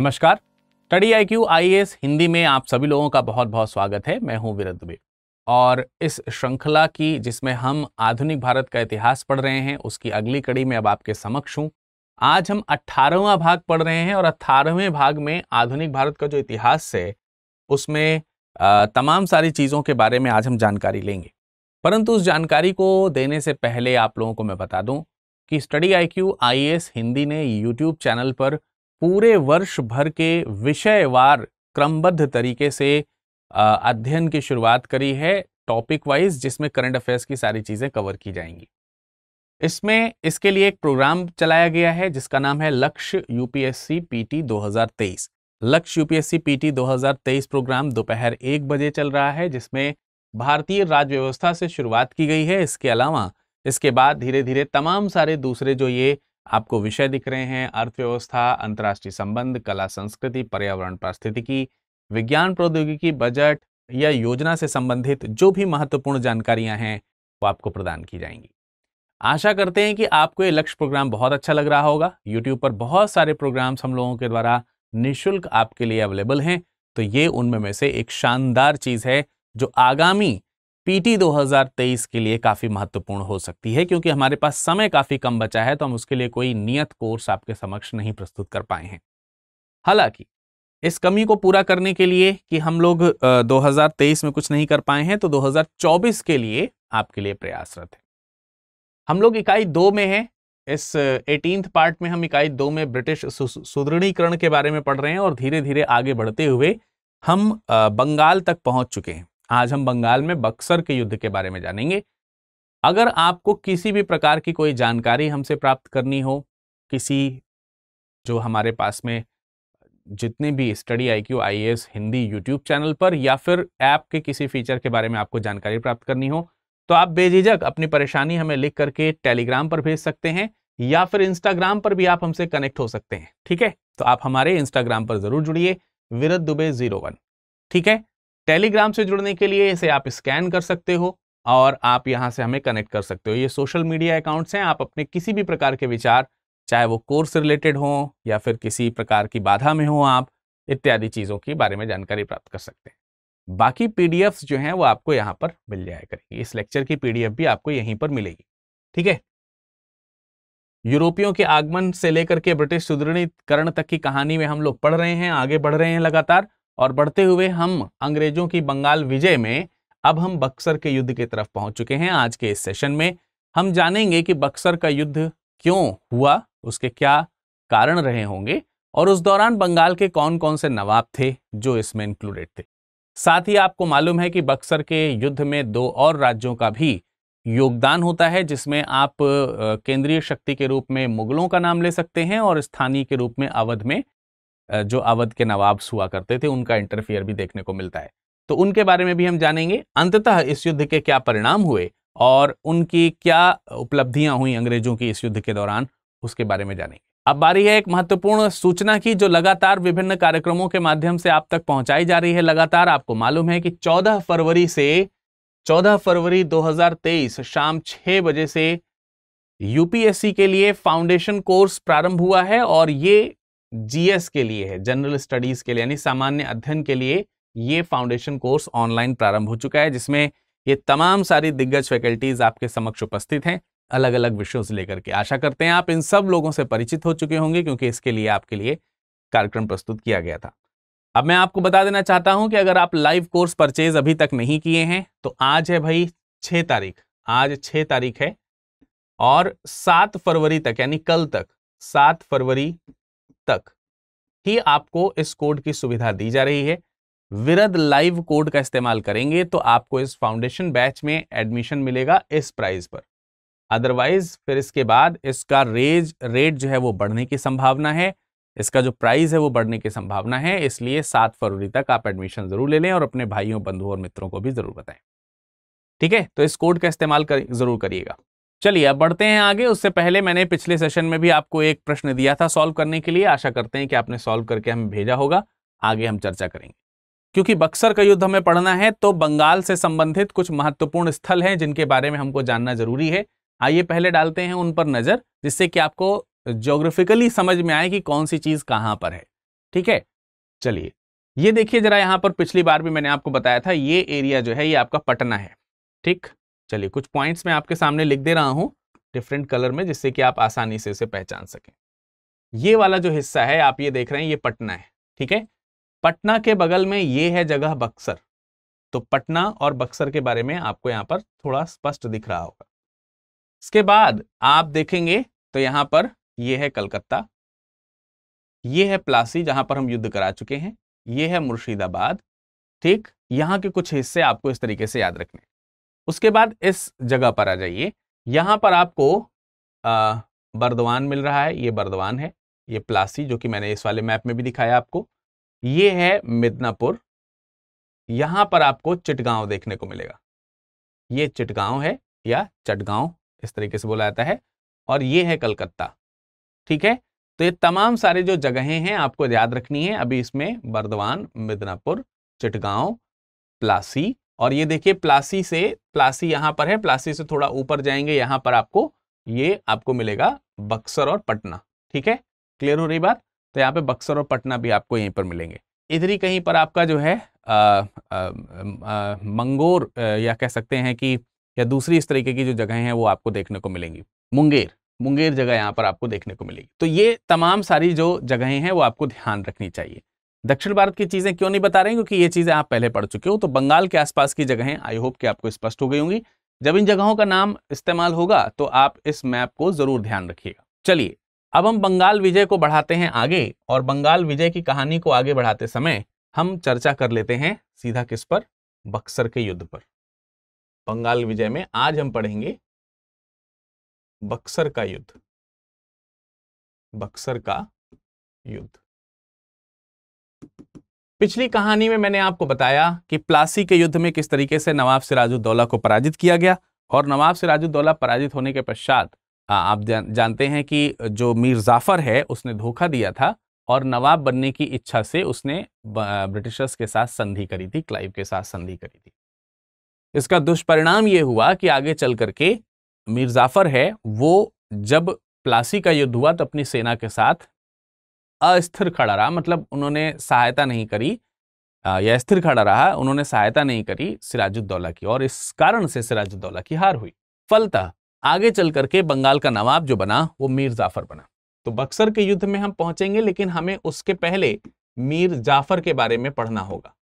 नमस्कार study I Q Hindi में आप सभी लोगों का बहुत बहुत स्वागत है मैं हूं विरत दुबे और इस श्रृंखला की जिसमें हम आधुनिक भारत का इतिहास पढ़ रहे हैं उसकी अगली कड़ी में अब आपके समक्ष हूँ आज हम अट्ठारहवा भाग पढ़ रहे हैं और अट्ठारहवें भाग में आधुनिक भारत का जो इतिहास है उसमें तमाम सारी चीज़ों के बारे में आज हम जानकारी लेंगे परंतु उस जानकारी को देने से पहले आप लोगों को मैं बता दूं कि स्टडी आई क्यू हिंदी ने यूट्यूब चैनल पर पूरे वर्ष भर के विषयवार क्रमबद्ध तरीके से अध्ययन की शुरुआत करी है टॉपिक वाइज जिसमें करंट अफेयर्स की सारी चीज़ें कवर की जाएंगी इसमें इसके लिए एक प्रोग्राम चलाया गया है जिसका नाम है लक्ष्य यूपीएससी पीटी 2023 लक्ष्य यूपीएससी पीटी 2023 प्रोग्राम दोपहर एक बजे चल रहा है जिसमें भारतीय राज्य व्यवस्था से शुरुआत की गई है इसके अलावा इसके बाद धीरे धीरे तमाम सारे दूसरे जो ये आपको विषय दिख रहे हैं अर्थव्यवस्था अंतर्राष्ट्रीय संबंध कला संस्कृति पर्यावरण परिस्थितिकी विज्ञान प्रौद्योगिकी बजट या योजना से संबंधित जो भी महत्वपूर्ण जानकारियां हैं वो आपको प्रदान की जाएंगी आशा करते हैं कि आपको ये लक्ष्य प्रोग्राम बहुत अच्छा लग रहा होगा यूट्यूब पर बहुत सारे प्रोग्राम्स हम लोगों के द्वारा निःशुल्क आपके लिए अवेलेबल हैं तो ये उनमें में से एक शानदार चीज़ है जो आगामी पीटी 2023 के लिए काफ़ी महत्वपूर्ण हो सकती है क्योंकि हमारे पास समय काफ़ी कम बचा है तो हम उसके लिए कोई नियत कोर्स आपके समक्ष नहीं प्रस्तुत कर पाए हैं हालांकि इस कमी को पूरा करने के लिए कि हम लोग आ, 2023 में कुछ नहीं कर पाए हैं तो 2024 के लिए आपके लिए प्रयासरत है हम लोग इकाई दो में हैं इस एटीन पार्ट में हम इकाई दो में ब्रिटिश सुदृढ़ीकरण के बारे में पढ़ रहे हैं और धीरे धीरे आगे बढ़ते हुए हम बंगाल तक पहुंच चुके हैं आज हम बंगाल में बक्सर के युद्ध के बारे में जानेंगे अगर आपको किसी भी प्रकार की कोई जानकारी हमसे प्राप्त करनी हो किसी जो हमारे पास में जितने भी study I Q I S Hindi YouTube channel पर या फिर ऐप के किसी फीचर के बारे में आपको जानकारी प्राप्त करनी हो तो आप बेझिझक अपनी परेशानी हमें लिख करके टेलीग्राम पर भेज सकते हैं या फिर इंस्टाग्राम पर भी आप हमसे कनेक्ट हो सकते हैं ठीक है तो आप हमारे इंस्टाग्राम पर जरूर जुड़िए विरत दुबे जीरो वन ठीक है टेलीग्राम से जुड़ने के लिए इसे आप स्कैन कर सकते हो और आप यहाँ से हमें कनेक्ट कर सकते हो ये सोशल मीडिया अकाउंट्स हैं आप अपने किसी भी प्रकार के विचार चाहे वो कोर्स रिलेटेड हो या फिर किसी प्रकार की बाधा में हो आप इत्यादि चीज़ों के बारे में जानकारी प्राप्त कर सकते हैं बाकी पी जो हैं वो आपको यहाँ पर मिल जाया करेगी इस लेक्चर की पी भी आपको यहीं पर मिलेगी ठीक है यूरोपियों के आगमन से लेकर के ब्रिटिश सुदृढ़ीकरण तक की कहानी में हम लोग पढ़ रहे हैं आगे बढ़ रहे हैं लगातार और बढ़ते हुए हम अंग्रेजों की बंगाल विजय में अब हम बक्सर के युद्ध की तरफ पहुंच चुके हैं आज के इस सेशन में हम जानेंगे कि बक्सर का युद्ध क्यों हुआ उसके क्या कारण रहे होंगे और उस दौरान बंगाल के कौन कौन से नवाब थे जो इसमें इंक्लूडेड थे साथ ही आपको मालूम है कि बक्सर के युद्ध में दो और राज्यों का भी योगदान होता है जिसमें आप केंद्रीय शक्ति के रूप में मुगलों का नाम ले सकते हैं और स्थानीय के रूप में अवध में जो अवध के नवाब्स हुआ करते थे उनका इंटरफियर भी देखने को मिलता है तो उनके बारे में भी हम जानेंगे अंततः इस युद्ध के क्या परिणाम हुए और उनकी क्या उपलब्धियां हुई अंग्रेजों की इस युद्ध के दौरान उसके बारे में जानेंगे अब बारी है एक महत्वपूर्ण सूचना की जो लगातार विभिन्न कार्यक्रमों के माध्यम से आप तक पहुंचाई जा रही है लगातार आपको मालूम है कि 14 फरवरी से 14 फरवरी 2023 शाम 6 बजे से यूपीएससी के लिए फाउंडेशन कोर्स प्रारंभ हुआ है और ये जीएस के लिए है जनरल स्टडीज के लिए यानी सामान्य अध्ययन के लिए ये फाउंडेशन कोर्स ऑनलाइन प्रारंभ हो चुका है जिसमें ये तमाम सारी दिग्गज फैकल्टीज आपके समक्ष उपस्थित हैं अलग अलग विषयों से लेकर के आशा करते हैं आप इन सब लोगों से परिचित हो चुके होंगे क्योंकि इसके लिए आपके लिए कार्यक्रम प्रस्तुत किया गया था अब मैं आपको बता देना चाहता हूं कि अगर आप लाइव कोर्स परचेज अभी तक नहीं किए हैं तो आज है भाई छः तारीख आज छः तारीख है और सात फरवरी तक यानी कल तक सात फरवरी तक ही आपको इस कोड की सुविधा दी जा रही है विरद लाइव कोड का इस्तेमाल करेंगे तो आपको इस फाउंडेशन बैच में एडमिशन मिलेगा इस प्राइस पर अदरवाइज फिर इसके बाद इसका रेज रेट जो है वो बढ़ने की संभावना है इसका जो प्राइस है वो बढ़ने की संभावना है इसलिए सात फरवरी तक आप एडमिशन जरूर ले लें और अपने भाइयों बंधुओं और मित्रों को भी जरूर बताएं ठीक है तो इस कोड का इस्तेमाल कर, जरूर करिएगा चलिए अब बढ़ते हैं आगे उससे पहले मैंने पिछले सेशन में भी आपको एक प्रश्न दिया था सॉल्व करने के लिए आशा करते हैं कि आपने सॉल्व करके हमें भेजा होगा आगे हम चर्चा करेंगे क्योंकि बक्सर का युद्ध हमें पढ़ना है तो बंगाल से संबंधित कुछ महत्वपूर्ण स्थल हैं जिनके बारे में हमको जानना जरूरी है आइए पहले डालते हैं उन पर नज़र जिससे कि आपको ज्योग्राफिकली समझ में आए कि कौन सी चीज़ कहाँ पर है ठीक है चलिए ये देखिए जरा यहाँ पर पिछली बार भी मैंने आपको बताया था ये एरिया जो है ये आपका पटना है ठीक चलिए कुछ पॉइंट्स मैं आपके सामने लिख दे रहा हूँ डिफरेंट कलर में जिससे कि आप आसानी से इसे पहचान सकें ये वाला जो हिस्सा है आप ये देख रहे हैं ये पटना है ठीक है पटना के बगल में ये है जगह बक्सर तो पटना और बक्सर के बारे में आपको यहाँ पर थोड़ा स्पष्ट दिख रहा होगा इसके बाद आप देखेंगे तो यहाँ पर ये है कलकत्ता ये है प्लासी जहां पर हम युद्ध करा चुके हैं ये है मुर्शिदाबाद ठीक यहाँ के कुछ हिस्से आपको इस तरीके से याद रखने उसके बाद इस जगह पर आ जाइए यहाँ पर आपको बर्दवान मिल रहा है ये बर्दवान है ये प्लासी जो कि मैंने इस वाले मैप में भी दिखाया आपको ये है मिदनापुर यहाँ पर आपको चिटगांव देखने को मिलेगा ये चिटगांव है या चटगांव इस तरीके से बोला जाता है और ये है कलकत्ता ठीक है तो ये तमाम सारे जो जगहें हैं आपको याद रखनी है अभी इसमें बर्दवान मिदनापुर चिटगांव प्लासी और ये देखिए प्लासी से प्लासी यहाँ पर है प्लासी से थोड़ा ऊपर जाएंगे यहाँ पर आपको ये आपको मिलेगा बक्सर और पटना ठीक है क्लियर हो रही बात तो यहाँ पे बक्सर और पटना भी आपको यहीं पर मिलेंगे इधर ही कहीं पर आपका जो है आ, आ, आ, मंगोर या कह सकते हैं कि या दूसरी इस तरीके की जो जगहें हैं वो आपको देखने को मिलेंगी मुंगेर मुंगेर जगह यहाँ पर आपको देखने को मिलेगी तो ये तमाम सारी जो जगहें हैं वो आपको ध्यान रखनी चाहिए दक्षिण भारत की चीजें क्यों नहीं बता रहे हैं क्योंकि ये चीजें आप पहले पढ़ चुके हो तो बंगाल के आसपास की जगहें आई होप कि आपको स्पष्ट हो गई होंगी जब इन जगहों का नाम इस्तेमाल होगा तो आप इस मैप को जरूर ध्यान रखिएगा चलिए अब हम बंगाल विजय को बढ़ाते हैं आगे और बंगाल विजय की कहानी को आगे बढ़ाते समय हम चर्चा कर लेते हैं सीधा किस पर बक्सर के युद्ध पर बंगाल विजय में आज हम पढ़ेंगे बक्सर का युद्ध बक्सर का युद्ध पिछली कहानी में मैंने आपको बताया कि प्लासी के युद्ध में किस तरीके से नवाब सिराजुद्दौला को पराजित किया गया और नवाब सिराजुद्दौला पराजित होने के पश्चात हाँ, आप जान, जानते हैं कि जो मीर जाफ़र है उसने धोखा दिया था और नवाब बनने की इच्छा से उसने ब्रिटिशर्स के साथ संधि करी थी क्लाइव के साथ संधि करी थी इसका दुष्परिणाम ये हुआ कि आगे चल करके मीर जाफ़र है वो जब प्लासी का युद्ध हुआ तो अपनी सेना के साथ अस्थिर खड़ा रहा मतलब उन्होंने सहायता नहीं करी या स्थिर खड़ा रहा उन्होंने सहायता नहीं करी सिराजुद्दौला की और इस कारण से सिराजुद्दौला की हार हुई फलता आगे चल करके बंगाल का नवाब जो बना वो मीर जाफर बना तो बक्सर के युद्ध में हम पहुंचेंगे लेकिन हमें उसके पहले मीर जाफर के बारे में पढ़ना होगा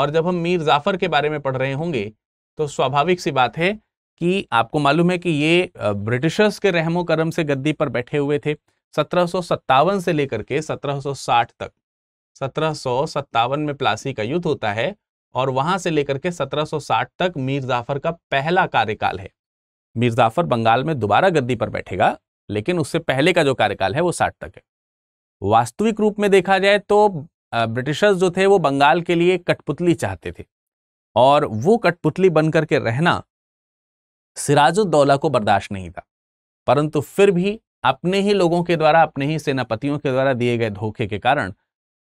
और जब हम मीर जाफर के बारे में पढ़ रहे होंगे तो स्वाभाविक सी बात है कि आपको मालूम है कि ये ब्रिटिशर्स के रहमो करम से गद्दी पर बैठे हुए थे सत्रह से लेकर के 1760 तक सत्रह में प्लासी का युद्ध होता है और वहां से लेकर के 1760 तक मीर जाफर का पहला कार्यकाल है मीर जाफर बंगाल में दोबारा गद्दी पर बैठेगा लेकिन उससे पहले का जो कार्यकाल है वो साठ तक है वास्तविक रूप में देखा जाए तो ब्रिटिशर्स जो थे वो बंगाल के लिए कठपुतली चाहते थे और वो कठपुतली बन करके रहना सिराजुद्दौला को बर्दाश्त नहीं था परंतु फिर भी अपने ही लोगों के द्वारा अपने ही सेनापतियों के द्वारा दिए गए धोखे के कारण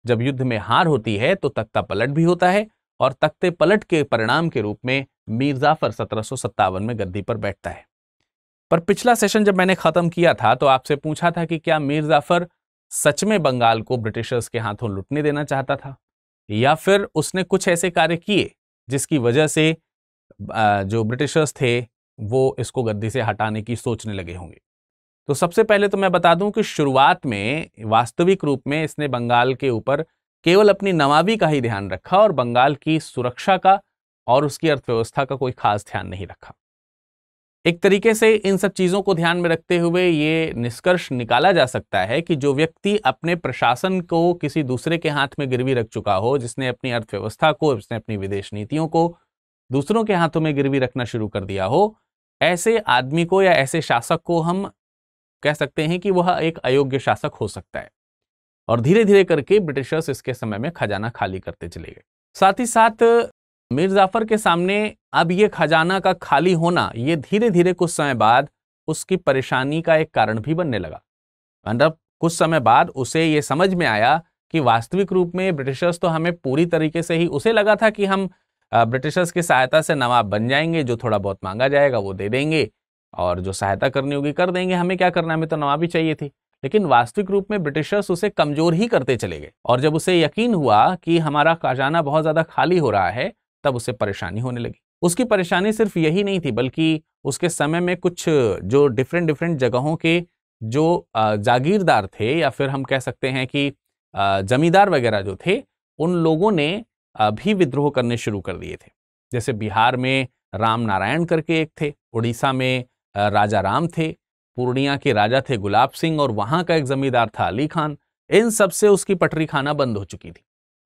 जब युद्ध में हार होती है तो तख्ता पलट भी होता है और तख्ते पलट के परिणाम के रूप में मीर जाफर सत्रह में गद्दी पर बैठता है पर पिछला सेशन जब मैंने खत्म किया था तो आपसे पूछा था कि क्या मीर जाफर सच में बंगाल को ब्रिटिशर्स के हाथों लुटने देना चाहता था या फिर उसने कुछ ऐसे कार्य किए जिसकी वजह से जो ब्रिटिशर्स थे वो इसको गद्दी से हटाने की सोचने लगे होंगे तो सबसे पहले तो मैं बता दूं कि शुरुआत में वास्तविक रूप में इसने बंगाल के ऊपर केवल अपनी नवाबी का ही ध्यान रखा और बंगाल की सुरक्षा का और उसकी अर्थव्यवस्था का कोई खास ध्यान नहीं रखा एक तरीके से इन सब चीज़ों को ध्यान में रखते हुए ये निष्कर्ष निकाला जा सकता है कि जो व्यक्ति अपने प्रशासन को किसी दूसरे के हाथ में गिरवी रख चुका हो जिसने अपनी अर्थव्यवस्था को जिसने अपनी विदेश नीतियों को दूसरों के हाथों में गिरवी रखना शुरू कर दिया हो ऐसे आदमी को या ऐसे शासक को हम कह सकते हैं कि वह एक अयोग्य शासक हो सकता है और धीरे धीरे करके ब्रिटिशर्स इसके समय में खजाना खाली करते चले गए साथ ही साथ मीर जाफर के सामने अब ये खजाना का खाली होना ये धीरे धीरे कुछ समय बाद उसकी परेशानी का एक कारण भी बनने लगा मतलब कुछ समय बाद उसे ये समझ में आया कि वास्तविक रूप में ब्रिटिशर्स तो हमें पूरी तरीके से ही उसे लगा था कि हम ब्रिटिशर्स की सहायता से नवाब बन जाएंगे जो थोड़ा बहुत मांगा जाएगा वो दे देंगे और जो सहायता करनी होगी कर देंगे हमें क्या करना है हमें तो नवाबी चाहिए थी लेकिन वास्तविक रूप में ब्रिटिशर्स उसे कमजोर ही करते चले गए और जब उसे यकीन हुआ कि हमारा खजाना बहुत ज्यादा खाली हो रहा है तब उसे परेशानी होने लगी उसकी परेशानी सिर्फ यही नहीं थी बल्कि उसके समय में कुछ जो डिफरेंट डिफरेंट जगहों के जो जागीरदार थे या फिर हम कह सकते हैं कि जमींदार वगैरह जो थे उन लोगों ने भी विद्रोह करने शुरू कर दिए थे जैसे बिहार में राम नारायण करके एक थे उड़ीसा में राजा राम थे पूर्णिया के राजा थे गुलाब सिंह और वहां का एक जमींदार था अली खान इन सब से उसकी पटरी खाना बंद हो चुकी थी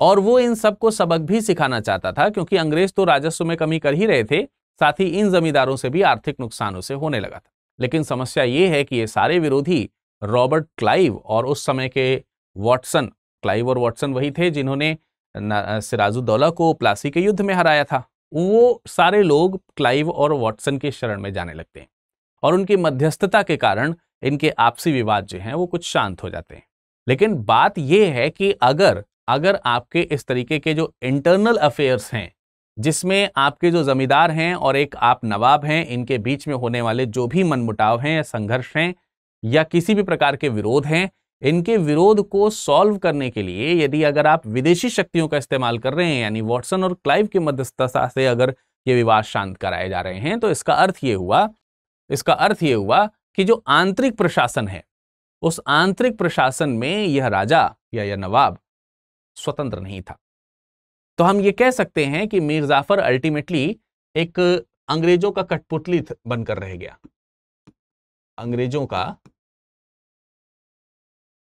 और वो इन सबको सबक भी सिखाना चाहता था क्योंकि अंग्रेज तो राजस्व में कमी कर ही रहे थे साथ ही इन जमींदारों से भी आर्थिक नुकसान उसे होने लगा था लेकिन समस्या ये है कि ये सारे विरोधी रॉबर्ट क्लाइव और उस समय के वॉटसन क्लाइव और वॉटसन वही थे जिन्होंने सिराजुद्दौला को प्लासी के युद्ध में हराया था वो सारे लोग क्लाइव और वॉटसन के शरण में जाने लगते हैं और उनकी मध्यस्थता के कारण इनके आपसी विवाद जो हैं वो कुछ शांत हो जाते हैं लेकिन बात यह है कि अगर अगर आपके इस तरीके के जो इंटरनल अफेयर्स हैं जिसमें आपके जो जमींदार हैं और एक आप नवाब हैं इनके बीच में होने वाले जो भी मनमुटाव हैं या संघर्ष हैं या किसी भी प्रकार के विरोध हैं इनके विरोध को सॉल्व करने के लिए यदि अगर आप विदेशी शक्तियों का इस्तेमाल कर रहे हैं यानी वॉटसन और क्लाइव की मध्यस्थता से अगर ये विवाद शांत कराए जा रहे हैं तो इसका अर्थ ये हुआ इसका अर्थ ये हुआ कि जो आंतरिक प्रशासन है उस आंतरिक प्रशासन में यह राजा या यह नवाब स्वतंत्र नहीं था तो हम ये कह सकते हैं कि मीर जाफर अल्टीमेटली एक अंग्रेजों का कठपुतली बनकर रह गया अंग्रेजों का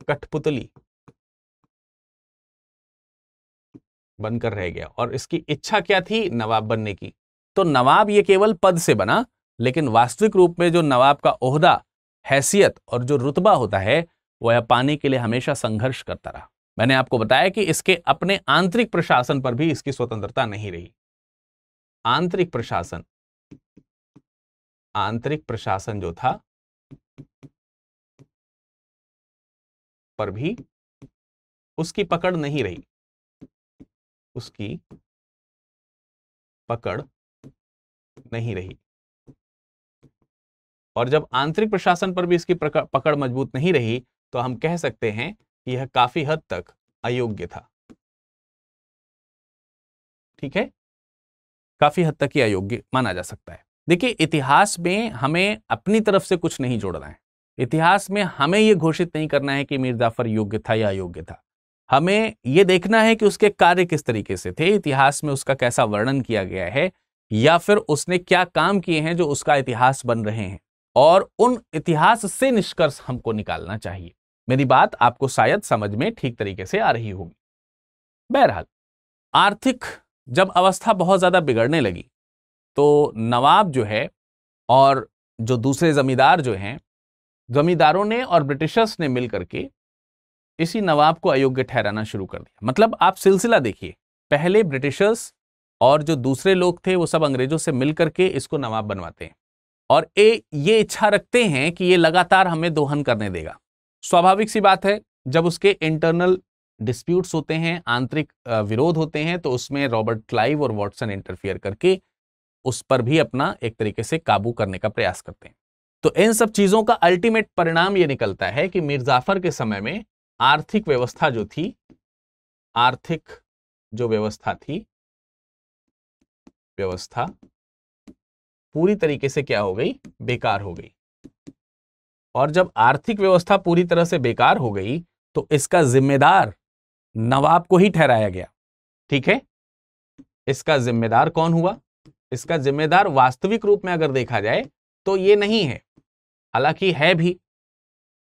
कठपुतली बनकर रह गया और इसकी इच्छा क्या थी नवाब बनने की तो नवाब ये केवल पद से बना लेकिन वास्तविक रूप में जो नवाब का ओहदा हैसियत और जो रुतबा होता है वह पाने के लिए हमेशा संघर्ष करता रहा मैंने आपको बताया कि इसके अपने आंतरिक प्रशासन पर भी इसकी स्वतंत्रता नहीं रही आंतरिक प्रशासन आंतरिक प्रशासन जो था पर भी उसकी पकड़ नहीं रही उसकी पकड़ नहीं रही और जब आंतरिक प्रशासन पर भी इसकी पकड़ मजबूत नहीं रही तो हम कह सकते हैं कि यह काफी हद तक अयोग्य था ठीक है काफी हद तक ही अयोग्य माना जा सकता है देखिए इतिहास में हमें अपनी तरफ से कुछ नहीं जोड़ना है इतिहास में हमें यह घोषित नहीं करना है कि मीर जाफर योग्य था या अयोग्य था हमें यह देखना है कि उसके कार्य किस तरीके से थे इतिहास में उसका कैसा वर्णन किया गया है या फिर उसने क्या काम किए हैं जो उसका इतिहास बन रहे हैं और उन इतिहास से निष्कर्ष हमको निकालना चाहिए मेरी बात आपको शायद समझ में ठीक तरीके से आ रही होगी बहरहाल आर्थिक जब अवस्था बहुत ज़्यादा बिगड़ने लगी तो नवाब जो है और जो दूसरे ज़मींदार जो हैं ज़मींदारों ने और ब्रिटिशर्स ने मिल करके इसी नवाब को अयोग्य ठहराना शुरू कर दिया मतलब आप सिलसिला देखिए पहले ब्रिटिशर्स और जो दूसरे लोग थे वो सब अंग्रेज़ों से मिल करके इसको नवाब बनवाते हैं और ए ये इच्छा रखते हैं कि ये लगातार हमें दोहन करने देगा स्वाभाविक सी बात है जब उसके इंटरनल डिस्प्यूट्स होते हैं आंतरिक विरोध होते हैं तो उसमें रॉबर्ट क्लाइव और वॉटसन इंटरफियर करके उस पर भी अपना एक तरीके से काबू करने का प्रयास करते हैं तो इन सब चीज़ों का अल्टीमेट परिणाम ये निकलता है कि मिर्जाफर के समय में आर्थिक व्यवस्था जो थी आर्थिक जो व्यवस्था थी व्यवस्था पूरी तरीके से क्या हो गई बेकार हो गई और जब आर्थिक व्यवस्था पूरी तरह से बेकार हो गई तो इसका जिम्मेदार नवाब को ही ठहराया गया ठीक है इसका जिम्मेदार कौन हुआ इसका जिम्मेदार वास्तविक रूप में अगर देखा जाए तो ये नहीं है हालांकि है भी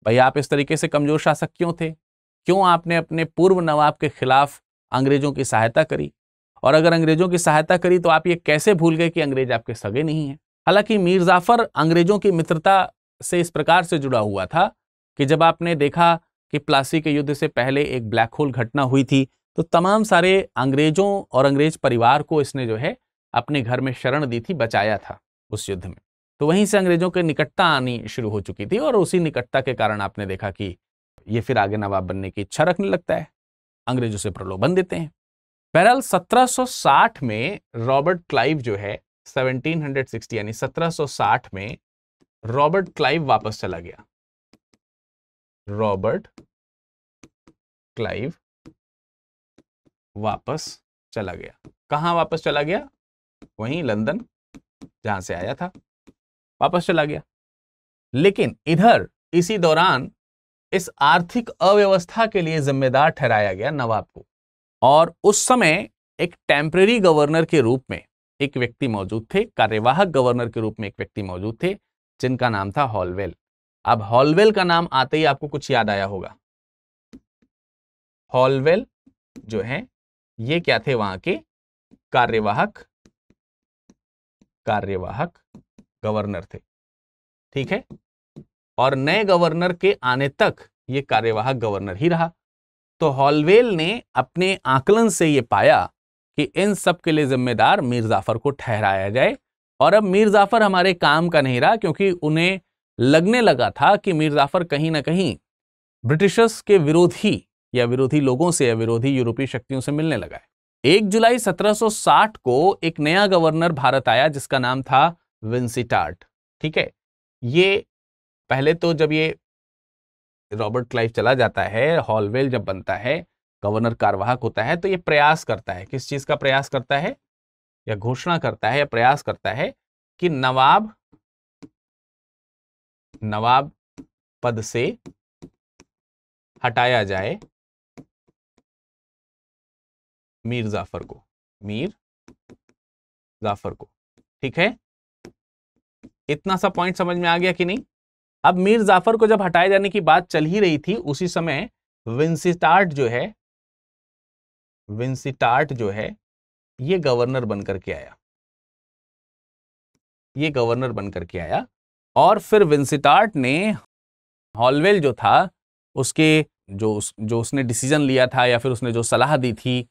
भाई आप इस तरीके से कमजोर शासक क्यों थे क्यों आपने अपने पूर्व नवाब के खिलाफ अंग्रेजों की सहायता करी और अगर अंग्रेजों की सहायता करी तो आप ये कैसे भूल गए कि अंग्रेज आपके सगे नहीं हैं हालांकि मीर जाफर अंग्रेजों की मित्रता से इस प्रकार से जुड़ा हुआ था कि जब आपने देखा कि प्लासी के युद्ध से पहले एक ब्लैक होल घटना हुई थी तो तमाम सारे अंग्रेजों और अंग्रेज परिवार को इसने जो है अपने घर में शरण दी थी बचाया था उस युद्ध में तो वहीं से अंग्रेजों के निकटता आनी शुरू हो चुकी थी और उसी निकटता के कारण आपने देखा कि ये फिर आगे नवाब बनने की इच्छा रखने लगता है अंग्रेजों से प्रलोभन देते हैं बहरहाल 1760 में रॉबर्ट क्लाइव जो है 1760 यानी 1760 में रॉबर्ट क्लाइव वापस चला गया रॉबर्ट क्लाइव वापस चला गया कहां वापस चला गया वहीं लंदन जहां से आया था वापस चला गया लेकिन इधर इसी दौरान इस आर्थिक अव्यवस्था के लिए जिम्मेदार ठहराया गया नवाब को और उस समय एक टेम्प्रेरी गवर्नर के रूप में एक व्यक्ति मौजूद थे कार्यवाहक गवर्नर के रूप में एक व्यक्ति मौजूद थे जिनका नाम था हॉलवेल अब हॉलवेल का नाम आते ही आपको कुछ याद आया होगा हॉलवेल जो है ये क्या थे वहां के कार्यवाहक कार्यवाहक गवर्नर थे ठीक है और नए गवर्नर के आने तक ये कार्यवाहक गवर्नर ही रहा तो हॉलवेल ने अपने आकलन से ये पाया कि इन सब के लिए जिम्मेदार मीर जाफर को ठहराया जाए और अब मीर जाफर हमारे काम का नहीं रहा क्योंकि उन्हें लगने लगा था कि मीर जाफर कहीं ना कहीं ब्रिटिशर्स के विरोधी या विरोधी लोगों से या विरोधी यूरोपीय शक्तियों से मिलने लगा है एक जुलाई 1760 को एक नया गवर्नर भारत आया जिसका नाम था विंसिटार्ट ठीक है ये पहले तो जब ये रॉबर्ट क्लाइव चला जाता है हॉलवेल जब बनता है गवर्नर कार्यवाहक होता है तो ये प्रयास करता है किस चीज़ का प्रयास करता है या घोषणा करता है या प्रयास करता है कि नवाब नवाब पद से हटाया जाए मीर जाफर को मीर जाफर को ठीक है इतना सा पॉइंट समझ में आ गया कि नहीं अब मीर जाफर को जब हटाए जाने की बात चल ही रही थी उसी समय विंसिटार्ट जो है विंसिटार्ट जो है ये गवर्नर बनकर के आया ये गवर्नर बनकर के आया और फिर विंसिटार्ट ने हॉलवेल जो था उसके जो उस, जो उसने डिसीजन लिया था या फिर उसने जो सलाह दी थी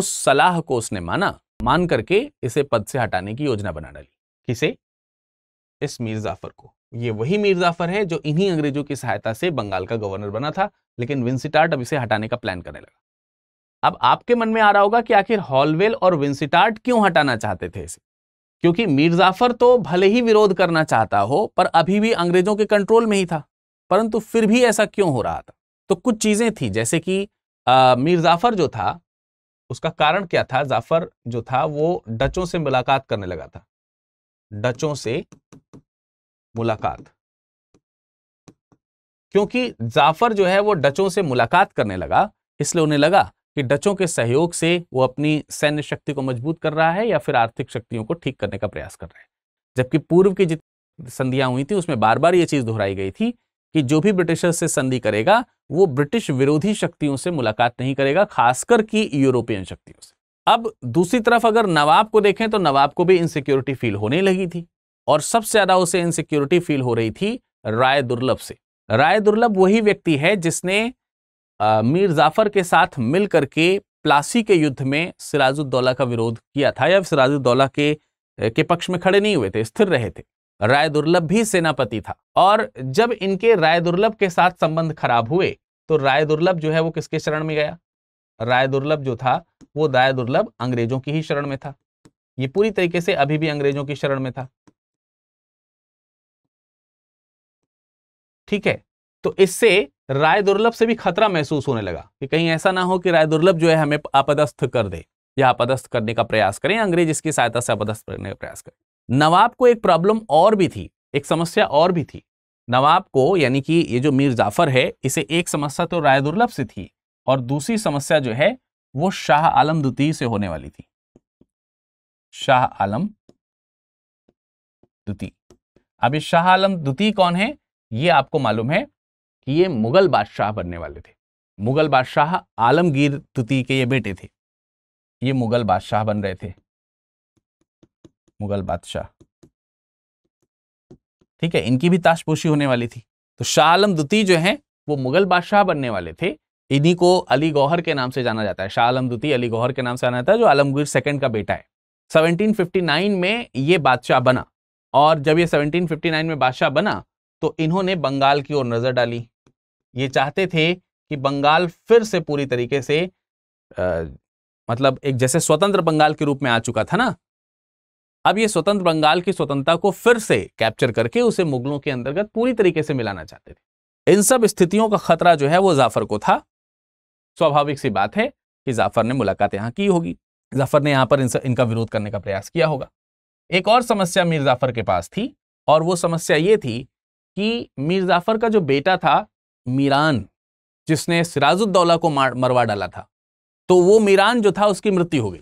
उस सलाह को उसने माना मान करके इसे पद से हटाने की योजना बना डाली किसे इस मीर जाफर को ये वही मीर जाफर है जो इन्हीं अंग्रेजों की सहायता से बंगाल का गवर्नर बना था लेकिन विंसिटार्ट अब इसे हटाने का प्लान करने लगा अब आपके मन में आ रहा होगा कि आखिर हॉलवेल और विंसिटार्ट क्यों हटाना चाहते थे इसे क्योंकि मीर जाफर तो भले ही विरोध करना चाहता हो पर अभी भी अंग्रेजों के कंट्रोल में ही था परंतु फिर भी ऐसा क्यों हो रहा था तो कुछ चीजें थी जैसे कि आ, मीर जाफर जो था उसका कारण क्या था जाफर जो था वो डचों से मुलाकात करने लगा था डचों से मुलाकात क्योंकि जाफर जो है वो डचों से मुलाकात करने लगा इसलिए उन्हें लगा कि डचों के सहयोग से वो अपनी सैन्य शक्ति को मजबूत कर रहा है या फिर आर्थिक शक्तियों को ठीक करने का प्रयास कर रहा है जबकि पूर्व की जितनी संधियां हुई थी उसमें बार बार ये चीज दोहराई गई थी कि जो भी ब्रिटिशर्स से संधि करेगा वो ब्रिटिश विरोधी शक्तियों से मुलाकात नहीं करेगा खासकर की यूरोपियन शक्तियों से अब दूसरी तरफ अगर नवाब को देखें तो नवाब को भी इनसिक्योरिटी फील होने लगी थी और सबसे ज्यादा उसे इनसिक्योरिटी फील हो रही थी राय दुर्लभ से राय दुर्लभ वही व्यक्ति है जिसने आ, मीर जाफर के साथ मिल करके प्लासी के युद्ध में सिराजुद्दौला का विरोध किया था या सिराजुद्दौला के के पक्ष में खड़े नहीं हुए थे स्थिर रहे थे राय दुर्लभ भी सेनापति था और जब इनके राय दुर्लभ के साथ संबंध खराब हुए तो राय दुर्लभ जो है वो किसके शरण में गया राय दुर्लभ जो था वो राय दुर्लभ अंग्रेजों की ही शरण में था ये पूरी तरीके से अभी भी अंग्रेजों की शरण में था ठीक है तो इससे राय दुर्लभ से भी खतरा महसूस होने लगा कि कहीं ऐसा ना हो कि राय दुर्लभ जो है हमें आपदस्थ कर दे या आपदस्थ करने का प्रयास करें अंग्रेज इसकी सहायता से आपदस्थ करने का प्रयास करें नवाब को एक प्रॉब्लम और भी थी एक समस्या और भी थी नवाब को यानी कि ये जो मीर जाफर है इसे एक समस्या तो राय दुर्लभ से थी और दूसरी समस्या जो है वो शाह आलम द्वितीय से होने वाली थी शाह आलम द्वितीय अब ये शाह आलम द्वितीय कौन है ये आपको मालूम है कि ये मुगल बादशाह बनने वाले थे मुगल बादशाह आलमगीर तुती के ये बेटे थे ये मुगल बादशाह बन रहे थे मुगल बादशाह ठीक है इनकी भी ताशपोशी होने वाली थी तो शाह आलम द्वितीय जो है वो मुगल बादशाह बनने वाले थे इन्हीं को अली गौहर के नाम से जाना जाता है शाह आलम द्वितीय अली गौहर के नाम से जाना जाता है जो आलमगीर सेकंड का बेटा है 1759 में ये बादशाह बना और जब ये 1759 में बादशाह बना तो इन्होंने बंगाल की ओर नजर डाली ये चाहते थे कि बंगाल फिर से पूरी तरीके से आ, मतलब एक जैसे स्वतंत्र बंगाल के रूप में आ चुका था ना अब ये स्वतंत्र बंगाल की स्वतंत्रता को फिर से कैप्चर करके उसे मुगलों के अंतर्गत पूरी तरीके से मिलाना चाहते थे इन सब स्थितियों का खतरा जो है वो जाफर को था स्वाभाविक सी बात है कि जाफर ने मुलाकात यहां की होगी जाफर ने यहां पर इनका विरोध करने का प्रयास किया होगा एक और समस्या मीर जाफर के पास थी और वो समस्या ये थी कि मीर जाफर का जो बेटा था मीरान जिसने सिराजुद्दौला को मार मरवा डाला था तो वो मीरान जो था उसकी मृत्यु हो गई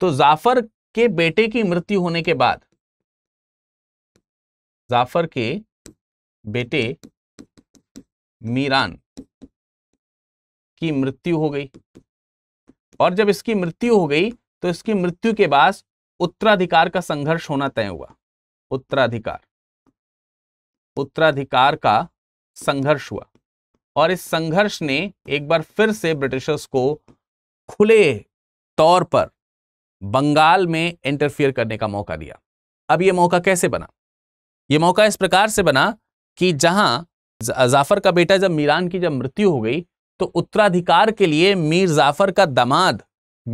तो जाफर के बेटे की मृत्यु होने के बाद जाफर के बेटे मीरान की मृत्यु हो गई और जब इसकी मृत्यु हो गई तो इसकी मृत्यु के बाद उत्तराधिकार का संघर्ष होना तय हुआ उत्तराधिकार उत्तराधिकार का संघर्ष हुआ और इस संघर्ष ने एक बार फिर से ब्रिटिशर्स को खुले तौर पर बंगाल में इंटरफियर करने का मौका दिया अब यह मौका कैसे बना यह मौका इस प्रकार से बना कि जहां जाफर का बेटा जब मीरान की जब मृत्यु हो गई तो उत्तराधिकार के लिए मीर जाफर का दामाद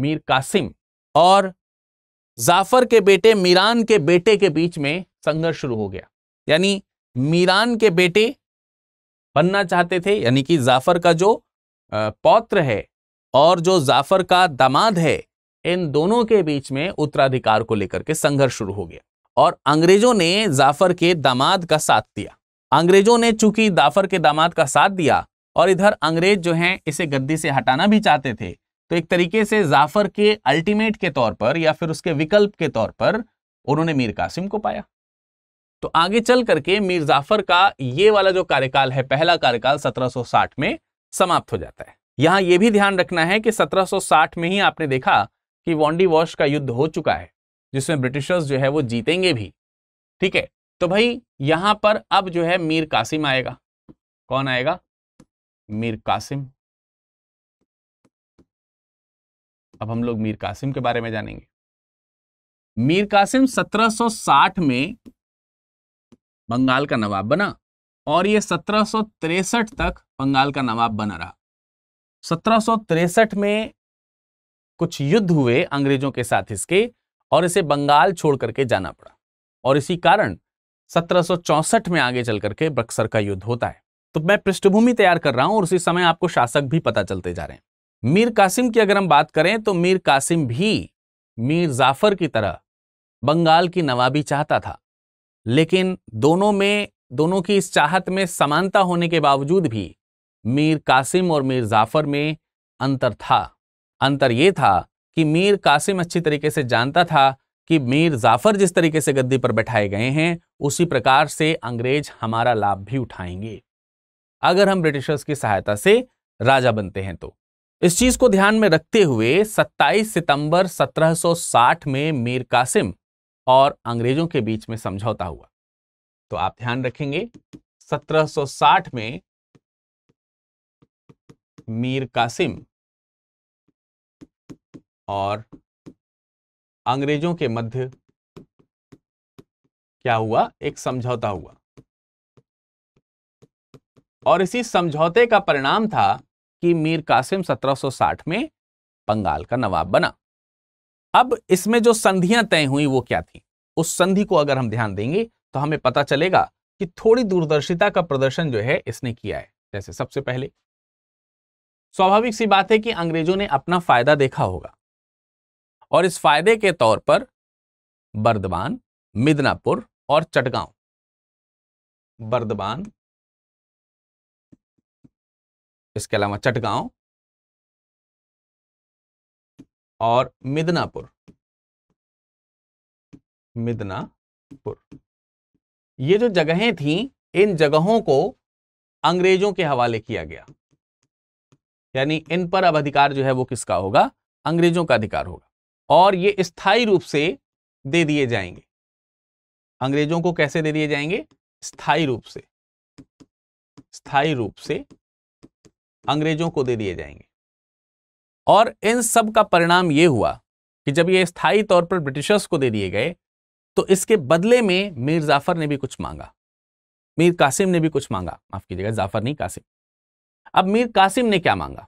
मीर कासिम और जाफर के बेटे मीरान के बेटे के बीच में संघर्ष शुरू हो गया यानी मीरान के बेटे बनना चाहते थे यानी कि जाफर का जो पौत्र है और जो जाफर का दामाद है इन दोनों के बीच में उत्तराधिकार को लेकर के संघर्ष शुरू हो गया और अंग्रेजों ने जाफर के दामाद का साथ दिया अंग्रेजों ने चूंकि जाफर के दामाद का साथ दिया और इधर अंग्रेज जो हैं इसे गद्दी से हटाना भी चाहते थे तो एक तरीके से जाफर के अल्टीमेट के तौर पर या फिर उसके विकल्प के तौर पर उन्होंने मीर कासिम को पाया तो आगे चल करके मीर जाफर का ये वाला जो कार्यकाल है पहला कार्यकाल 1760 में समाप्त हो जाता है यहां यह भी ध्यान रखना है कि 1760 में ही आपने देखा कि वॉन्डी वॉश का युद्ध हो चुका है जिसमें ब्रिटिशर्स जो है वो जीतेंगे भी ठीक है तो भाई यहां पर अब जो है मीर कासिम आएगा कौन आएगा मीर कासिम अब हम लोग मीर कासिम के बारे में जानेंगे मीर कासिम 1760 में बंगाल का नवाब बना और ये सत्रह तक बंगाल का नवाब बना रहा सत्रह में कुछ युद्ध हुए अंग्रेजों के साथ इसके और इसे बंगाल छोड़ करके जाना पड़ा और इसी कारण 1764 में आगे चल करके बक्सर का युद्ध होता है तो मैं पृष्ठभूमि तैयार कर रहा हूं और उसी समय आपको शासक भी पता चलते जा रहे हैं मीर कासिम की अगर हम बात करें तो मीर कासिम भी मीर जाफर की तरह बंगाल की नवाबी चाहता था लेकिन दोनों में दोनों की इस चाहत में समानता होने के बावजूद भी मीर कासिम और मीर जाफर में अंतर था अंतर ये था कि मीर कासिम अच्छी तरीके से जानता था कि मीर जाफर जिस तरीके से गद्दी पर बैठाए गए हैं उसी प्रकार से अंग्रेज हमारा लाभ भी उठाएंगे अगर हम ब्रिटिशर्स की सहायता से राजा बनते हैं तो इस चीज को ध्यान में रखते हुए 27 सितंबर 1760 में मीर कासिम और अंग्रेजों के बीच में समझौता हुआ तो आप ध्यान रखेंगे 1760 में मीर कासिम और अंग्रेजों के मध्य क्या हुआ एक समझौता हुआ और इसी समझौते का परिणाम था कि मीर कासिम 1760 में बंगाल का नवाब बना अब इसमें जो संधियां तय हुई वो क्या थी उस संधि को अगर हम ध्यान देंगे तो हमें पता चलेगा कि थोड़ी दूरदर्शिता का प्रदर्शन जो है इसने किया है जैसे सबसे पहले स्वाभाविक सी बात है कि अंग्रेजों ने अपना फायदा देखा होगा और इस फायदे के तौर पर बर्दवान मिदनापुर और चटगांव बर्दवान इसके अलावा चटगांव और मिदनापुर मिदनापुर ये जो जगहें थीं इन जगहों को अंग्रेजों के हवाले किया गया यानी इन पर अब अधिकार जो है वो किसका होगा अंग्रेजों का अधिकार होगा और ये स्थायी रूप से दे दिए जाएंगे अंग्रेजों को कैसे दे दिए जाएंगे स्थायी रूप से स्थायी रूप से अंग्रेजों को दे दिए जाएंगे और इन सब का परिणाम ये हुआ कि जब ये स्थायी तौर पर ब्रिटिशर्स को दे दिए गए तो इसके बदले में मीर जाफर ने भी कुछ मांगा मीर कासिम ने भी कुछ मांगा माफ कीजिएगा जाफर नहीं कासिम अब मीर कासिम ने क्या मांगा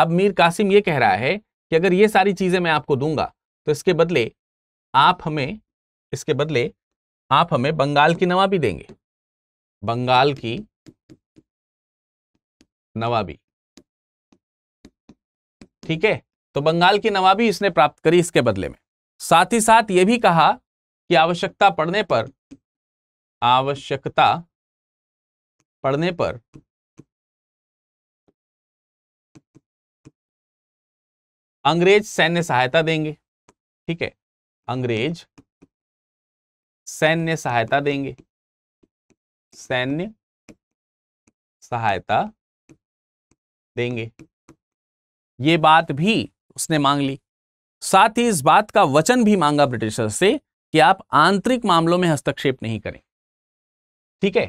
अब मीर कासिम ये कह रहा है कि अगर ये सारी चीज़ें मैं आपको दूंगा तो इसके बदले आप हमें इसके बदले आप हमें बंगाल की नवाबी देंगे बंगाल की नवाबी ठीक है तो बंगाल की नवाबी इसने प्राप्त करी इसके बदले में साथ ही साथ ये भी कहा कि आवश्यकता पड़ने पर आवश्यकता पड़ने पर अंग्रेज सैन्य सहायता देंगे ठीक है अंग्रेज सैन्य सहायता देंगे सैन्य सहायता देंगे ये बात भी उसने मांग ली साथ ही इस बात का वचन भी मांगा ब्रिटिशर से कि आप आंतरिक मामलों में हस्तक्षेप नहीं करें ठीक है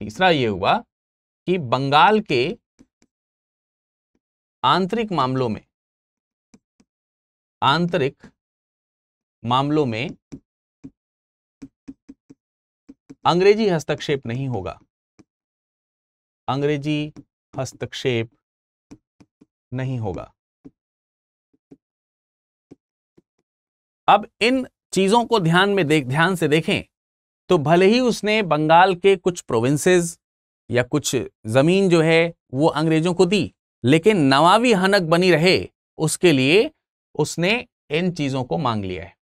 तीसरा ये हुआ कि बंगाल के आंतरिक मामलों में आंतरिक मामलों में अंग्रेजी हस्तक्षेप नहीं होगा अंग्रेजी हस्तक्षेप नहीं होगा अब इन चीजों को ध्यान में देख ध्यान से देखें तो भले ही उसने बंगाल के कुछ प्रोविंसेस या कुछ जमीन जो है वो अंग्रेजों को दी लेकिन नवाबी हनक बनी रहे उसके लिए उसने इन चीजों को मांग लिया है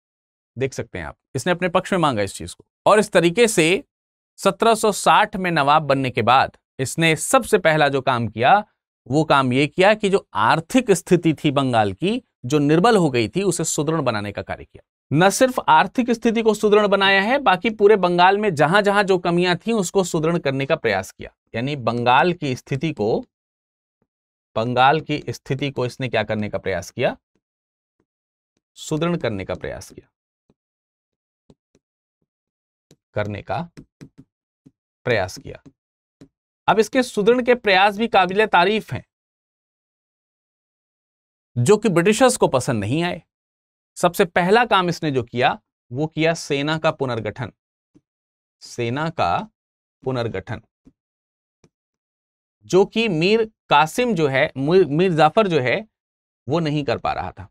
देख सकते हैं आप इसने अपने पक्ष में मांगा इस चीज को और इस तरीके से 1760 में नवाब बनने के बाद इसने सबसे पहला जो काम किया वो काम ये किया कि जो आर्थिक स्थिति थी बंगाल की जो निर्बल हो गई थी उसे सुदृढ़ बनाने का कार्य किया न सिर्फ आर्थिक स्थिति को सुदृढ़ बनाया है बाकी पूरे बंगाल में जहां जहां जो कमियां थी उसको सुदृढ़ करने का प्रयास किया यानी बंगाल की स्थिति को बंगाल की स्थिति को इसने क्या करने का प्रयास किया सुदृढ़ करने का प्रयास किया करने का प्रयास किया अब इसके सुदृढ़ के प्रयास भी काबिल तारीफ हैं जो कि ब्रिटिशर्स को पसंद नहीं आए सबसे पहला काम इसने जो किया वो किया सेना का पुनर्गठन सेना का पुनर्गठन जो कि मीर कासिम जो है मीर जाफर जो है वो नहीं कर पा रहा था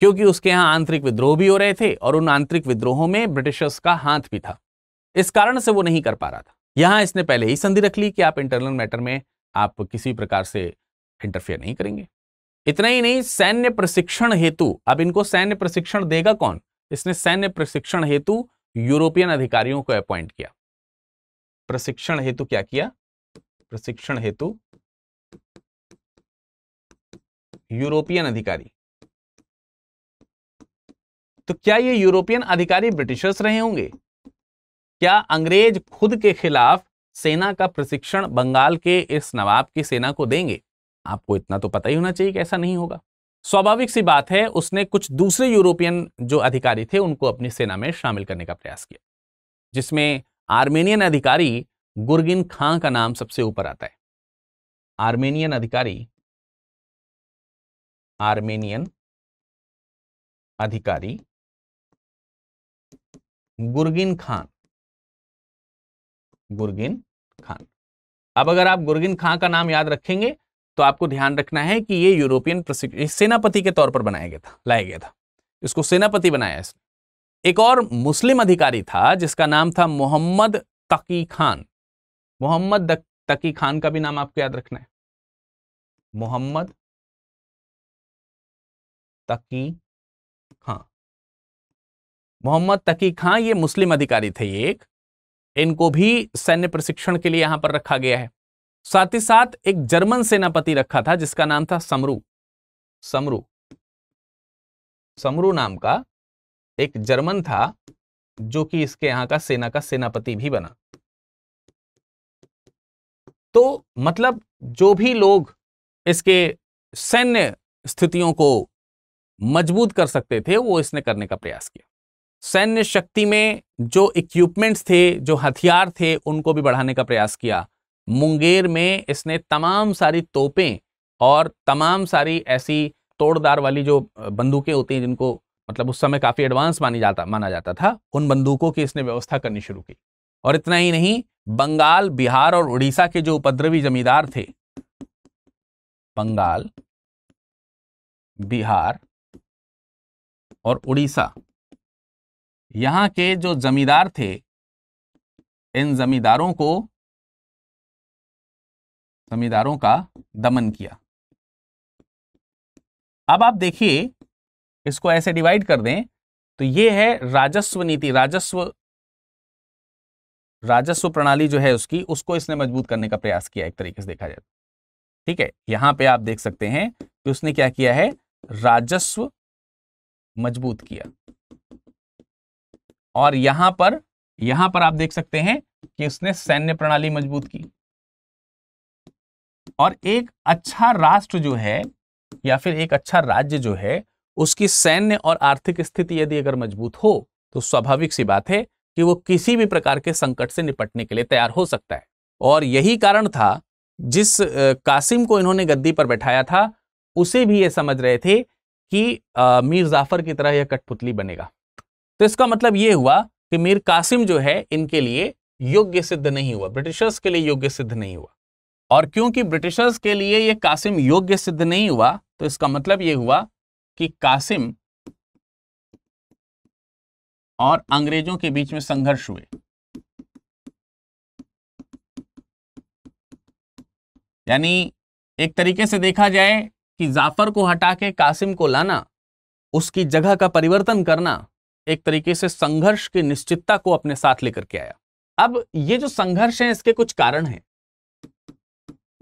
क्योंकि उसके यहां आंतरिक विद्रोह भी हो रहे थे और उन आंतरिक विद्रोहों में ब्रिटिशर्स का हाथ भी था इस कारण से वो नहीं कर पा रहा था यहां इसने पहले ही संधि रख ली कि आप इंटरनल मैटर में आप किसी प्रकार से इंटरफेयर नहीं करेंगे इतना ही नहीं सैन्य प्रशिक्षण हेतु अब इनको सैन्य प्रशिक्षण देगा कौन इसने सैन्य प्रशिक्षण हेतु यूरोपियन अधिकारियों को अपॉइंट किया प्रशिक्षण हेतु क्या किया प्रशिक्षण हेतु यूरोपियन अधिकारी तो क्या ये यूरोपियन अधिकारी ब्रिटिशर्स रहे होंगे क्या अंग्रेज खुद के खिलाफ सेना का प्रशिक्षण बंगाल के इस नवाब की सेना को देंगे आपको इतना तो पता ही होना चाहिए कि ऐसा नहीं होगा स्वाभाविक सी बात है उसने कुछ दूसरे यूरोपियन जो अधिकारी थे उनको अपनी सेना में शामिल करने का प्रयास किया जिसमें आर्मेनियन अधिकारी गुरगिन खां का नाम सबसे ऊपर आता है आर्मेनियन अधिकारी आर्मेनियन अधिकारी गुरगिन खान गुरगिन खान अब अगर आप गुरगिन खां का नाम याद रखेंगे तो आपको ध्यान रखना है कि ये यूरोपियन सेनापति के तौर पर बनाया गया था लाया गया था इसको सेनापति बनाया इसने एक और मुस्लिम अधिकारी था जिसका नाम था मोहम्मद तकी खान मोहम्मद तकी खान का भी नाम आपको याद रखना है मोहम्मद तकी खां मोहम्मद तकी खां ये मुस्लिम अधिकारी थे एक इनको भी सैन्य प्रशिक्षण के लिए यहां पर रखा गया है साथ ही साथ एक जर्मन सेनापति रखा था जिसका नाम था समरू समरू समरू नाम का एक जर्मन था जो कि इसके यहां का सेना का सेनापति भी बना तो मतलब जो भी लोग इसके सैन्य स्थितियों को मजबूत कर सकते थे वो इसने करने का प्रयास किया सैन्य शक्ति में जो इक्विपमेंट्स थे जो हथियार थे उनको भी बढ़ाने का प्रयास किया मुंगेर में इसने तमाम सारी तोपें और तमाम सारी ऐसी तोड़दार वाली जो बंदूकें होती हैं जिनको मतलब उस समय काफ़ी एडवांस मानी जाता माना जाता था उन बंदूकों की इसने व्यवस्था करनी शुरू की और इतना ही नहीं बंगाल बिहार और उड़ीसा के जो उपद्रवी जमींदार थे बंगाल बिहार और उड़ीसा यहाँ के जो जमींदार थे इन जमींदारों को जमींदारों का दमन किया अब आप देखिए इसको ऐसे डिवाइड कर दें तो ये है राजस्व नीति राजस्व राजस्व प्रणाली जो है उसकी उसको इसने मजबूत करने का प्रयास किया एक तरीके से देखा जाए तो। ठीक है यहां पे आप देख सकते हैं कि उसने क्या किया है राजस्व मजबूत किया और यहां पर यहां पर आप देख सकते हैं कि उसने सैन्य प्रणाली मजबूत की और एक अच्छा राष्ट्र जो है या फिर एक अच्छा राज्य जो है उसकी सैन्य और आर्थिक स्थिति यदि अगर मजबूत हो तो स्वाभाविक सी बात है कि वो किसी भी प्रकार के संकट से निपटने के लिए तैयार हो सकता है और यही कारण था जिस कासिम को इन्होंने गद्दी पर बैठाया था उसे भी ये समझ रहे थे कि मीर जाफर की तरह यह कठपुतली बनेगा तो इसका मतलब ये हुआ कि मीर कासिम जो है इनके लिए योग्य सिद्ध नहीं हुआ ब्रिटिशर्स के लिए योग्य सिद्ध नहीं हुआ और क्योंकि ब्रिटिशर्स के लिए ये कासिम योग्य सिद्ध नहीं हुआ तो इसका मतलब ये हुआ कि कासिम और अंग्रेजों के बीच में संघर्ष हुए यानी एक तरीके से देखा जाए कि जाफर को हटा के कासिम को लाना उसकी जगह का परिवर्तन करना एक तरीके से संघर्ष की निश्चितता को अपने साथ लेकर के आया अब ये जो संघर्ष है इसके कुछ कारण हैं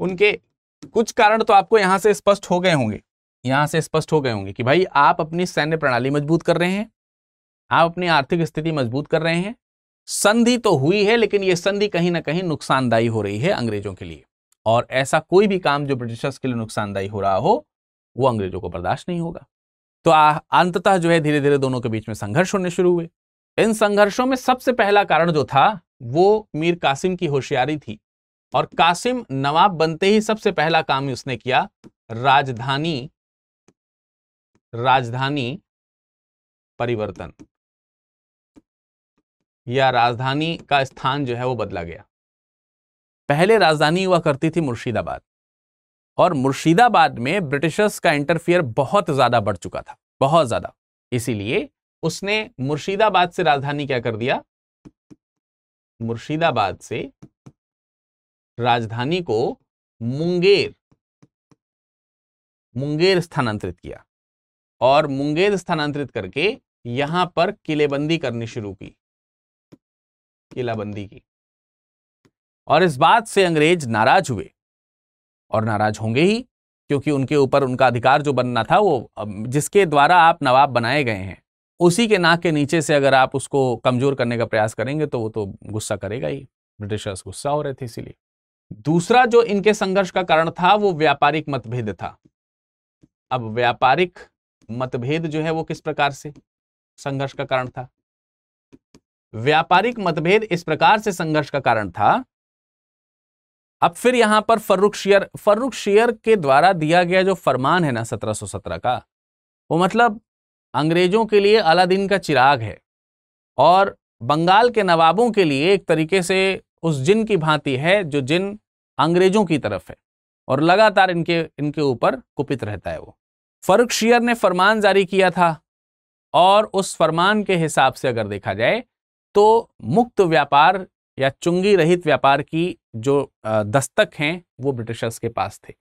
उनके कुछ कारण तो आपको यहां से स्पष्ट हो गए होंगे यहां से स्पष्ट हो गए होंगे कि भाई आप अपनी सैन्य प्रणाली मजबूत कर रहे हैं आप अपनी आर्थिक स्थिति मजबूत कर रहे हैं संधि तो हुई है लेकिन ये संधि कहीं ना कहीं नुकसानदायी हो रही है अंग्रेजों के लिए और ऐसा कोई भी काम जो ब्रिटिशर्स के लिए नुकसानदायी हो रहा हो वो अंग्रेजों को बर्दाश्त नहीं होगा तो अंततः जो है धीरे धीरे दोनों के बीच में संघर्ष होने शुरू हुए इन संघर्षों में सबसे पहला कारण जो था वो मीर कासिम की होशियारी थी और कासिम नवाब बनते ही सबसे पहला काम उसने किया राजधानी राजधानी परिवर्तन या राजधानी का स्थान जो है वो बदला गया पहले राजधानी हुआ करती थी मुर्शिदाबाद और मुर्शिदाबाद में ब्रिटिशर्स का इंटरफियर बहुत ज़्यादा बढ़ चुका था बहुत ज़्यादा इसीलिए उसने मुर्शिदाबाद से राजधानी क्या कर दिया मुर्शिदाबाद से राजधानी को मुंगेर मुंगेर स्थानांतरित किया और मुंगेर स्थानांतरित करके यहां पर किलेबंदी करनी शुरू की किलाबंदी की और इस बात से अंग्रेज नाराज हुए और नाराज होंगे ही क्योंकि उनके ऊपर उनका अधिकार जो बनना था वो जिसके द्वारा आप नवाब बनाए गए हैं उसी के नाक के नीचे से अगर आप उसको कमज़ोर करने का प्रयास करेंगे तो वो तो गुस्सा करेगा ही ब्रिटिशर्स गुस्सा हो रहे थे इसीलिए दूसरा जो इनके संघर्ष का कारण था वो व्यापारिक मतभेद था अब व्यापारिक मतभेद जो है वो किस प्रकार से संघर्ष का कारण था व्यापारिक मतभेद इस प्रकार से संघर्ष का कारण था अब फिर यहां पर फर्रुख शेयर फर्रुख शेयर के द्वारा दिया गया जो फरमान है ना सत्रह सत्रह का वो मतलब अंग्रेजों के लिए अलादीन का चिराग है और बंगाल के नवाबों के लिए एक तरीके से उस जिन की भांति है जो जिन अंग्रेजों की तरफ है और लगातार इनके इनके ऊपर कुपित रहता है वो फर्रुख शेयर ने फरमान जारी किया था और उस फरमान के हिसाब से अगर देखा जाए तो मुक्त व्यापार या चुंगी रहित व्यापार की जो दस्तक हैं वो ब्रिटिशर्स के पास थे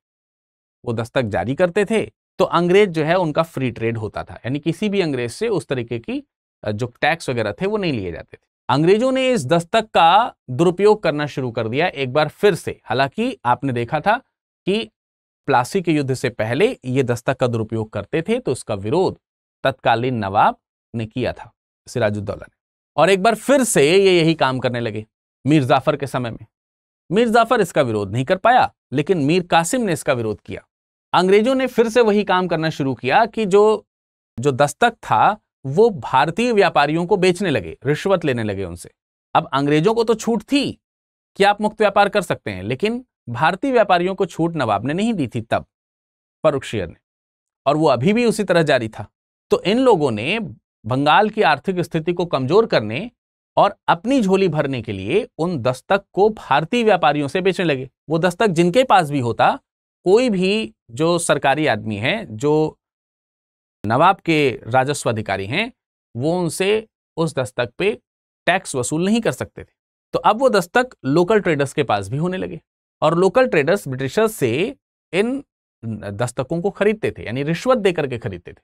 वो दस्तक जारी करते थे तो अंग्रेज जो है उनका फ्री ट्रेड होता था यानी किसी भी अंग्रेज से उस तरीके की जो टैक्स वगैरह थे वो नहीं लिए जाते थे अंग्रेजों ने इस दस्तक का दुरुपयोग करना शुरू कर दिया एक बार फिर से हालांकि आपने देखा था कि प्लासी के युद्ध से पहले ये दस्तक का दुरुपयोग करते थे तो उसका विरोध तत्कालीन नवाब ने किया था सिराजुद्दौला ने और एक बार फिर से ये यही काम करने लगे मीर जाफर के समय में मीर जाफर इसका विरोध नहीं कर पाया लेकिन मीर कासिम ने इसका विरोध किया अंग्रेजों ने फिर से वही काम करना शुरू किया कि जो जो दस्तक था वो भारतीय व्यापारियों को बेचने लगे रिश्वत लेने लगे उनसे अब अंग्रेजों को तो छूट थी कि आप मुक्त व्यापार कर सकते हैं लेकिन भारतीय व्यापारियों को छूट नवाब ने नहीं दी थी तब परुक्षियर ने और वो अभी भी उसी तरह जारी था तो इन लोगों ने बंगाल की आर्थिक स्थिति को कमजोर करने और अपनी झोली भरने के लिए उन दस्तक को भारतीय व्यापारियों से बेचने लगे वो दस्तक जिनके पास भी होता कोई भी जो सरकारी आदमी है जो नवाब के राजस्व अधिकारी हैं वो उनसे उस दस्तक पे टैक्स वसूल नहीं कर सकते थे तो अब वो दस्तक लोकल ट्रेडर्स के पास भी होने लगे और लोकल ट्रेडर्स ब्रिटिशर्स से इन दस्तकों को खरीदते थे यानी रिश्वत देकर के खरीदते थे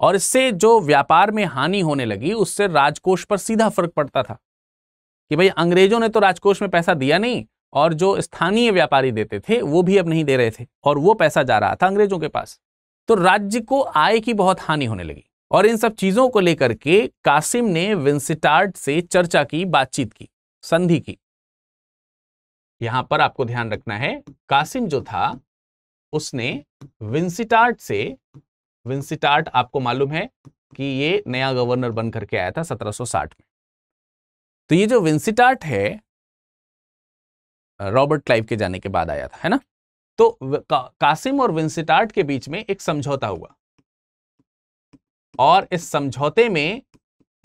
और इससे जो व्यापार में हानि होने लगी उससे राजकोष पर सीधा फर्क पड़ता था कि भाई अंग्रेजों ने तो राजकोष में पैसा दिया नहीं और जो स्थानीय व्यापारी देते थे वो भी अब नहीं दे रहे थे और वो पैसा जा रहा था अंग्रेजों के पास तो राज्य को आय की बहुत हानि होने लगी और इन सब चीजों को लेकर के कासिम ने विंसिटार्ड से चर्चा की बातचीत की संधि की यहां पर आपको ध्यान रखना है कासिम जो था उसने विंसिटार्ड से विंसिटार्ट आपको मालूम है कि ये नया गवर्नर बन करके आया था 1760 में तो ये जो विंसिटार्ट है रॉबर्ट क्लाइव के जाने के बाद आया था है ना तो का, कासिम और विंसिटार्ट के बीच में एक समझौता हुआ और इस समझौते में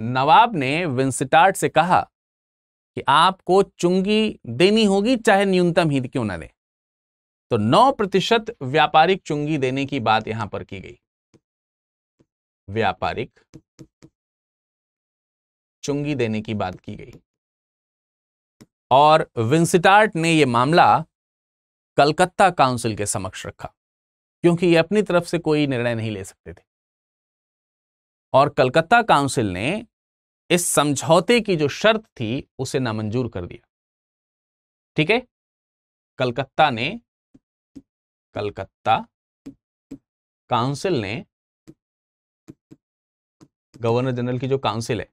नवाब ने विंसिटार्ट से कहा कि आपको चुंगी देनी होगी चाहे न्यूनतम ही क्यों ना दे तो 9 प्रतिशत व्यापारिक चुंगी देने की बात यहां पर की गई व्यापारिक चुंगी देने की बात की गई और विंसिटार्ट ने यह मामला कलकत्ता काउंसिल के समक्ष रखा क्योंकि ये अपनी तरफ से कोई निर्णय नहीं ले सकते थे और कलकत्ता काउंसिल ने इस समझौते की जो शर्त थी उसे नामंजूर कर दिया ठीक है कलकत्ता ने कलकत्ता काउंसिल ने गवर्नर जनरल की जो काउंसिल है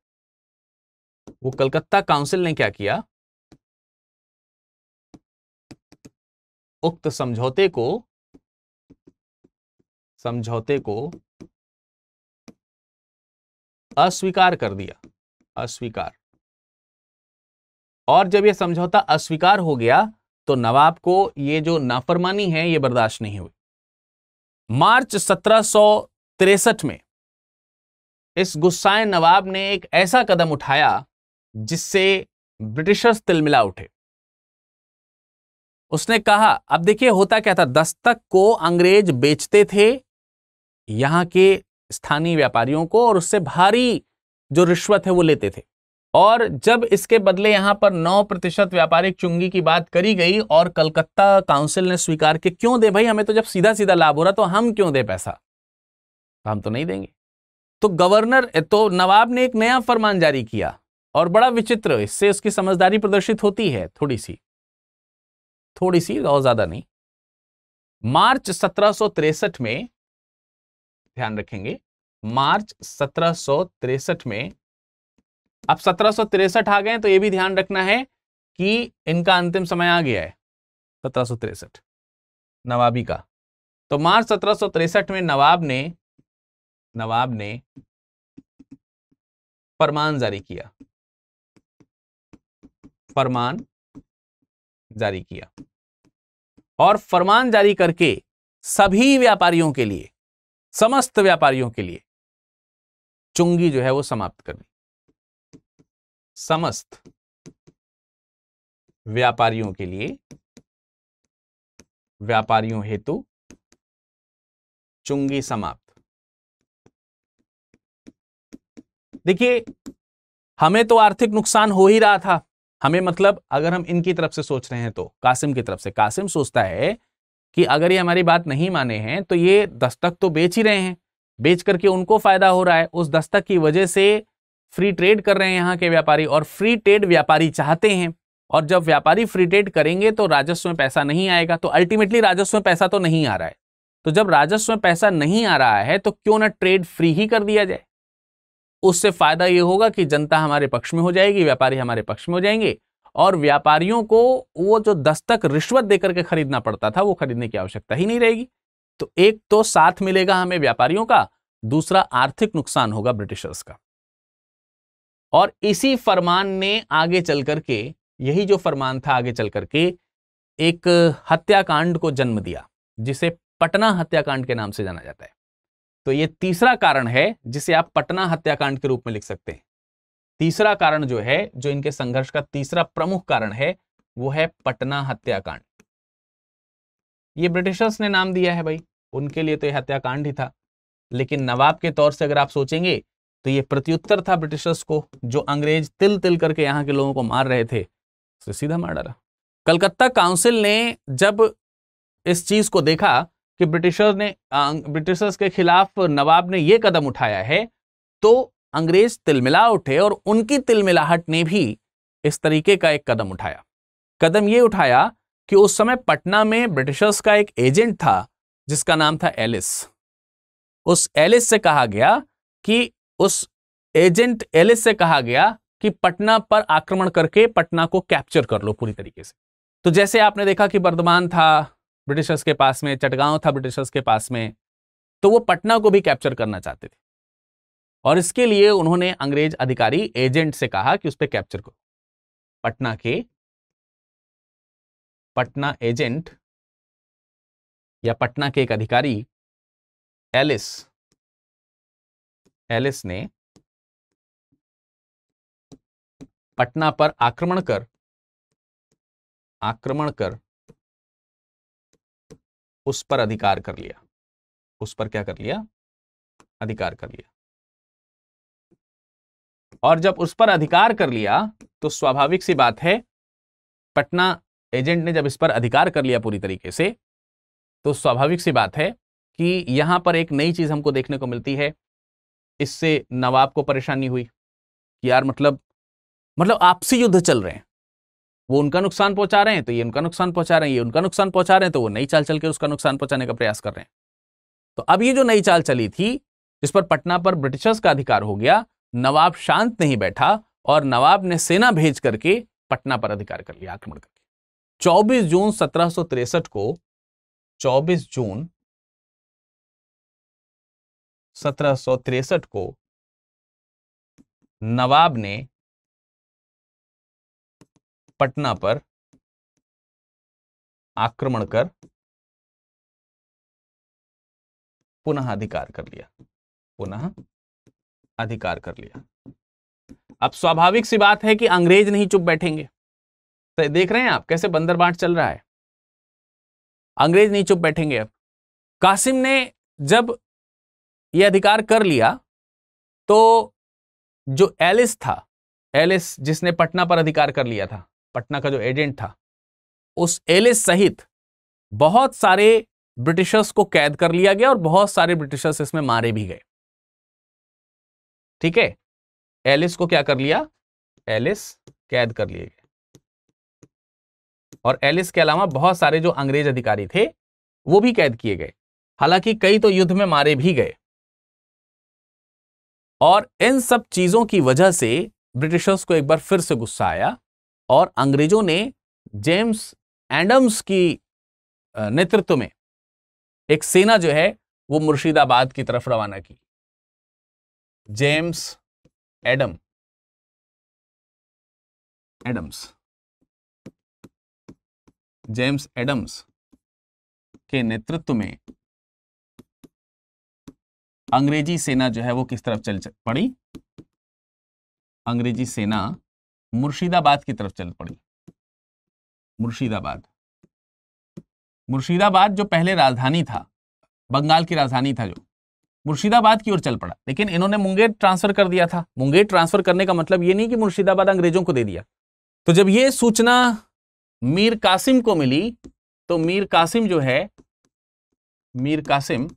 वो कलकत्ता काउंसिल ने क्या किया उक्त समझौते को समझौते को अस्वीकार कर दिया अस्वीकार और जब यह समझौता अस्वीकार हो गया तो नवाब को यह जो नाफरमानी है यह बर्दाश्त नहीं हुई मार्च सत्रह में इस गुस्साए नवाब ने एक ऐसा कदम उठाया जिससे ब्रिटिशर्स तिलमिला उठे उसने कहा अब देखिए होता क्या था दस्तक को अंग्रेज बेचते थे यहाँ के स्थानीय व्यापारियों को और उससे भारी जो रिश्वत है वो लेते थे और जब इसके बदले यहां पर 9 प्रतिशत व्यापारिक चुंगी की बात करी गई और कलकत्ता काउंसिल ने स्वीकार के क्यों दे भाई हमें तो जब सीधा सीधा लाभ हो रहा तो हम क्यों दे पैसा तो हम तो नहीं देंगे तो गवर्नर तो नवाब ने एक नया फरमान जारी किया और बड़ा विचित्र इससे उसकी समझदारी प्रदर्शित होती है थोड़ी सी थोड़ी सी और ज्यादा नहीं मार्च सत्रह में ध्यान रखेंगे मार्च सत्रह में अब सत्रह आ गए तो यह भी ध्यान रखना है कि इनका अंतिम समय आ गया है सत्रह नवाबी का तो मार्च सत्रह में नवाब ने नवाब ने फरमान जारी किया फरमान जारी किया और फरमान जारी करके सभी व्यापारियों के लिए समस्त व्यापारियों के लिए चुंगी जो है वो समाप्त कर दी समस्त व्यापारियों के लिए व्यापारियों हेतु चुंगी समाप्त देखिए हमें तो आर्थिक नुकसान हो ही रहा था हमें मतलब अगर हम इनकी तरफ से सोच रहे हैं तो कासिम की तरफ से कासिम सोचता है कि अगर ये हमारी बात नहीं माने हैं तो ये दस्तक तो बेच ही रहे हैं बेच करके उनको फायदा हो रहा है उस दस्तक की वजह से फ्री ट्रेड कर रहे हैं यहाँ के व्यापारी और फ्री ट्रेड व्यापारी चाहते हैं और जब व्यापारी फ्री ट्रेड करेंगे तो राजस्व में पैसा नहीं आएगा तो अल्टीमेटली राजस्व में पैसा तो नहीं आ रहा है तो जब राजस्व में पैसा नहीं आ रहा है तो क्यों ना ट्रेड फ्री ही कर दिया जाए उससे फ़ायदा ये होगा कि जनता हमारे पक्ष में हो जाएगी व्यापारी हमारे पक्ष में हो जाएंगे और व्यापारियों को वो जो दस्तक रिश्वत देकर के खरीदना पड़ता था वो खरीदने की आवश्यकता ही नहीं रहेगी तो एक तो साथ मिलेगा हमें व्यापारियों का दूसरा आर्थिक नुकसान होगा ब्रिटिशर्स का और इसी फरमान ने आगे चल करके यही जो फरमान था आगे चल करके एक हत्याकांड को जन्म दिया जिसे पटना हत्याकांड के नाम से जाना जाता है तो ये तीसरा कारण है जिसे आप पटना हत्याकांड के रूप में लिख सकते हैं तीसरा कारण जो है जो इनके संघर्ष का तीसरा प्रमुख कारण है वो है पटना हत्याकांड ये ब्रिटिशर्स ने नाम दिया है भाई उनके लिए तो यह हत्याकांड ही था लेकिन नवाब के तौर से अगर आप सोचेंगे तो ये प्रत्युत्तर था ब्रिटिशर्स को जो अंग्रेज तिल तिल करके यहां के लोगों को मार रहे थे सीधा मार डाला कलकत्ता काउंसिल ने जब इस चीज को देखा कि ब्रिटिशर्स ने ब्रिटिशर्स के खिलाफ नवाब ने ये कदम उठाया है तो अंग्रेज तिलमिला उठे और उनकी तिलमिलाहट ने भी इस तरीके का एक कदम उठाया कदम ये उठाया कि उस समय पटना में ब्रिटिशर्स का एक एजेंट था जिसका नाम था एलिस उस एलिस से कहा गया कि उस एजेंट एलिस से कहा गया कि पटना पर आक्रमण करके पटना को कैप्चर कर लो पूरी तरीके से तो जैसे आपने देखा कि वर्धमान था ब्रिटिशर्स के पास में चटगांव था ब्रिटिशर्स के पास में तो वो पटना को भी कैप्चर करना चाहते थे और इसके लिए उन्होंने अंग्रेज अधिकारी एजेंट से कहा कि उस पर कैप्चर करो पटना के पटना एजेंट या पटना के एक अधिकारी एलिस एलिस ने पटना पर आक्रमण कर आक्रमण कर उस पर अधिकार कर लिया उस पर क्या कर लिया अधिकार कर लिया और जब उस पर अधिकार कर लिया तो स्वाभाविक सी बात है पटना एजेंट ने जब इस पर अधिकार कर लिया पूरी तरीके से तो स्वाभाविक सी बात है कि यहां पर एक नई चीज हमको देखने को मिलती है इससे नवाब को परेशानी हुई कि यार मतलब मतलब आपसी युद्ध चल रहे हैं वो उनका नुकसान पहुंचा रहे हैं तो ये उनका नुकसान पहुंचा रहे हैं ये उनका नुकसान पहुंचा रहे हैं तो वो नई चाल चल के उसका नुकसान पहुंचाने का प्रयास कर रहे हैं तो अब ये जो नई चाल चली थी जिस पर पटना पर ब्रिटिशर्स का अधिकार हो गया नवाब शांत नहीं बैठा और नवाब ने सेना भेज करके पटना पर अधिकार कर लिया आक्रमण करके 24 जून सत्रह को 24 जून सत्रह को नवाब ने पटना पर आक्रमण कर पुनः अधिकार कर लिया पुनः अधिकार कर लिया अब स्वाभाविक सी बात है कि अंग्रेज नहीं चुप बैठेंगे तो देख रहे हैं आप कैसे बंदर बांट चल रहा है अंग्रेज नहीं चुप बैठेंगे अब कासिम ने जब यह अधिकार कर लिया तो जो एलिस था एलिस जिसने पटना पर अधिकार कर लिया था पटना का जो एजेंट था उस एले सहित बहुत सारे ब्रिटिशर्स को कैद कर लिया गया और बहुत सारे ब्रिटिशर्स इसमें मारे भी गए ठीक है एलिस को क्या कर लिया एलिस कैद कर लिए गए और एलिस के अलावा बहुत सारे जो अंग्रेज अधिकारी थे वो भी कैद किए गए हालांकि कई तो युद्ध में मारे भी गए और इन सब चीजों की वजह से ब्रिटिशर्स को एक बार फिर से गुस्सा आया और अंग्रेजों ने जेम्स एडम्स की नेतृत्व में एक सेना जो है वो मुर्शिदाबाद की तरफ रवाना की James Adam Adams James Adams के नेतृत्व में अंग्रेजी सेना जो है वो किस तरफ चल पड़ी अंग्रेजी सेना मुर्शिदाबाद की तरफ चल पड़ी मुर्शिदाबाद मुर्शिदाबाद जो पहले राजधानी था बंगाल की राजधानी था जो मुर्शिदाबाद की ओर चल पड़ा लेकिन इन्होंने मुंगेर ट्रांसफर कर दिया था मुंगेर ट्रांसफर करने का मतलब ये नहीं कि मुर्शिदाबाद अंग्रेजों को दे दिया तो जब ये सूचना मीर कासिम को मिली तो मीर कासिम जो है मीर कासिम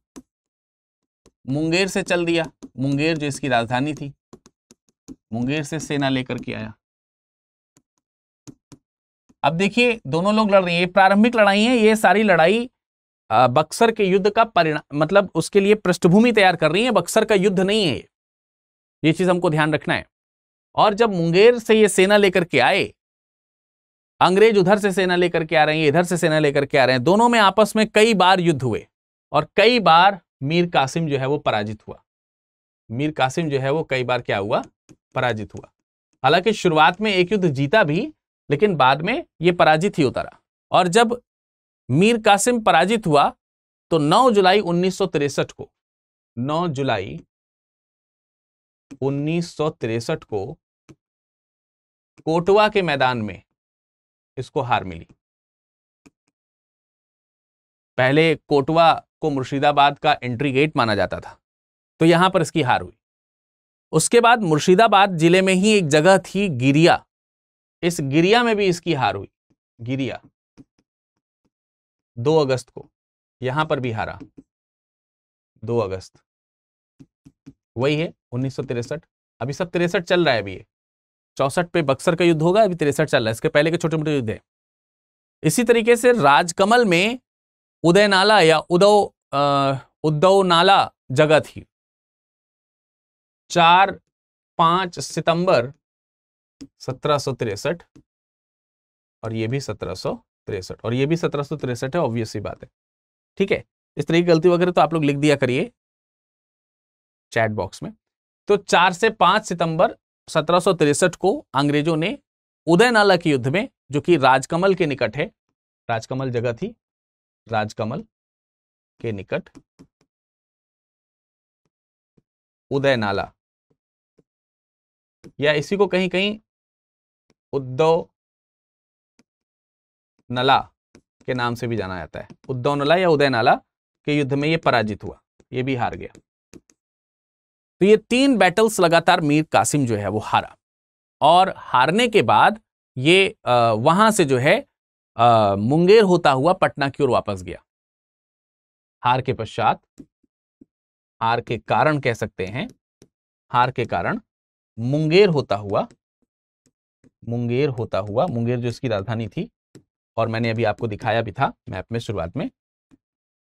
मुंगेर से चल दिया मुंगेर जो इसकी राजधानी थी मुंगेर से सेना लेकर के आया अब देखिए दोनों लोग लड़ रहे हैं ये प्रारंभिक लड़ाई है ये सारी लड़ाई बक्सर के युद्ध का परिणाम मतलब उसके लिए पृष्ठभूमि तैयार कर रही है बक्सर का युद्ध नहीं है ये ये चीज हमको ध्यान रखना है और जब मुंगेर से ये सेना लेकर के आए अंग्रेज उधर से सेना लेकर के आ रहे हैं इधर से सेना लेकर के आ रहे हैं दोनों में आपस में कई बार युद्ध हुए और कई बार मीर कासिम जो है वो पराजित हुआ मीर कासिम जो है वो कई बार क्या हुआ पराजित हुआ हालांकि शुरुआत में एक युद्ध जीता भी लेकिन बाद में ये पराजित ही उतरा और जब मीर कासिम पराजित हुआ तो 9 जुलाई उन्नीस को 9 जुलाई उन्नीस को कोटवा के मैदान में इसको हार मिली पहले कोटवा को मुर्शिदाबाद का एंट्री गेट माना जाता था तो यहां पर इसकी हार हुई उसके बाद मुर्शिदाबाद जिले में ही एक जगह थी गिरिया इस गिरिया में भी इसकी हार हुई गिरिया दो अगस्त को यहां पर भी हारा दो अगस्त वही है उन्नीस अभी सब तिरसठ चल रहा है अभी ये चौसठ पे बक्सर का युद्ध होगा अभी तिरसठ चल रहा है इसके पहले के छोटे मोटे युद्ध है इसी तरीके से राजकमल में उदय नाला या उदव उद्धव नाला जगह थी चार पांच सितंबर सत्रह और ये भी सत्रह और ये भी सत्रह है ऑब्वियस ही बात है ठीक है इस तरह की गलती वगैरह तो आप लोग लिख दिया करिए चैट बॉक्स में तो चार से पांच सितंबर सत्रह को अंग्रेजों ने उदयनाला के युद्ध में जो कि राजकमल के निकट है राजकमल जगह थी राजकमल के निकट उदयनाला या इसी को कहीं कहीं उद्धव नला के नाम से भी जाना जाता है उद्धव नला या उदय नाला के युद्ध में ये पराजित हुआ ये भी हार गया तो ये तीन बैटल्स लगातार मीर कासिम जो है वो हारा और हारने के बाद ये वहां से जो है मुंगेर होता हुआ पटना की ओर वापस गया हार के पश्चात हार के कारण कह सकते हैं हार के कारण मुंगेर होता हुआ मुंगेर होता हुआ मुंगेर जो इसकी राजधानी थी और मैंने अभी आपको दिखाया भी था मैप में शुरुआत में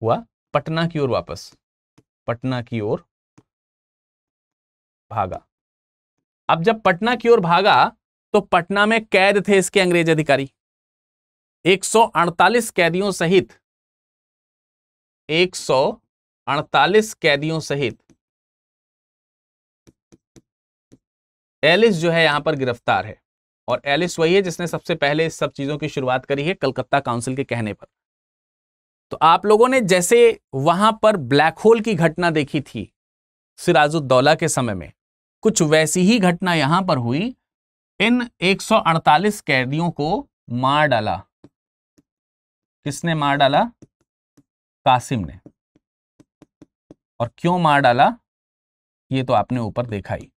हुआ पटना की ओर वापस पटना की ओर भागा अब जब पटना की ओर भागा तो पटना में कैद थे इसके अंग्रेज अधिकारी 148 कैदियों सहित 148 कैदियों सहित एलिस जो है यहाँ पर गिरफ्तार है और एलिस वही है जिसने सबसे पहले इस सब चीज़ों की शुरुआत करी है कलकत्ता काउंसिल के कहने पर तो आप लोगों ने जैसे वहां पर ब्लैक होल की घटना देखी थी सिराजुद्दौला के समय में कुछ वैसी ही घटना यहां पर हुई इन 148 कैदियों को मार डाला किसने मार डाला कासिम ने और क्यों मार डाला ये तो आपने ऊपर देखा ही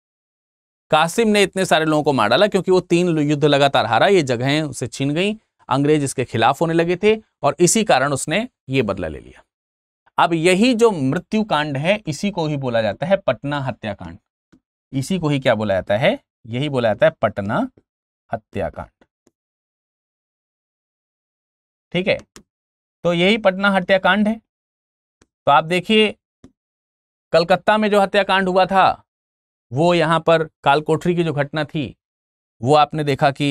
कासिम ने इतने सारे लोगों को मार डाला क्योंकि वो तीन युद्ध लगातार हारा ये जगहें उसे छीन गई अंग्रेज इसके खिलाफ होने लगे थे और इसी कारण उसने ये बदला ले लिया अब यही जो मृत्यु कांड है इसी को ही बोला जाता है पटना हत्याकांड इसी को ही क्या बोला जाता है यही बोला जाता है पटना हत्याकांड ठीक है तो यही पटना हत्याकांड है तो आप देखिए कलकत्ता में जो हत्याकांड हुआ था वो यहाँ पर कालकोठरी की जो घटना थी वो आपने देखा कि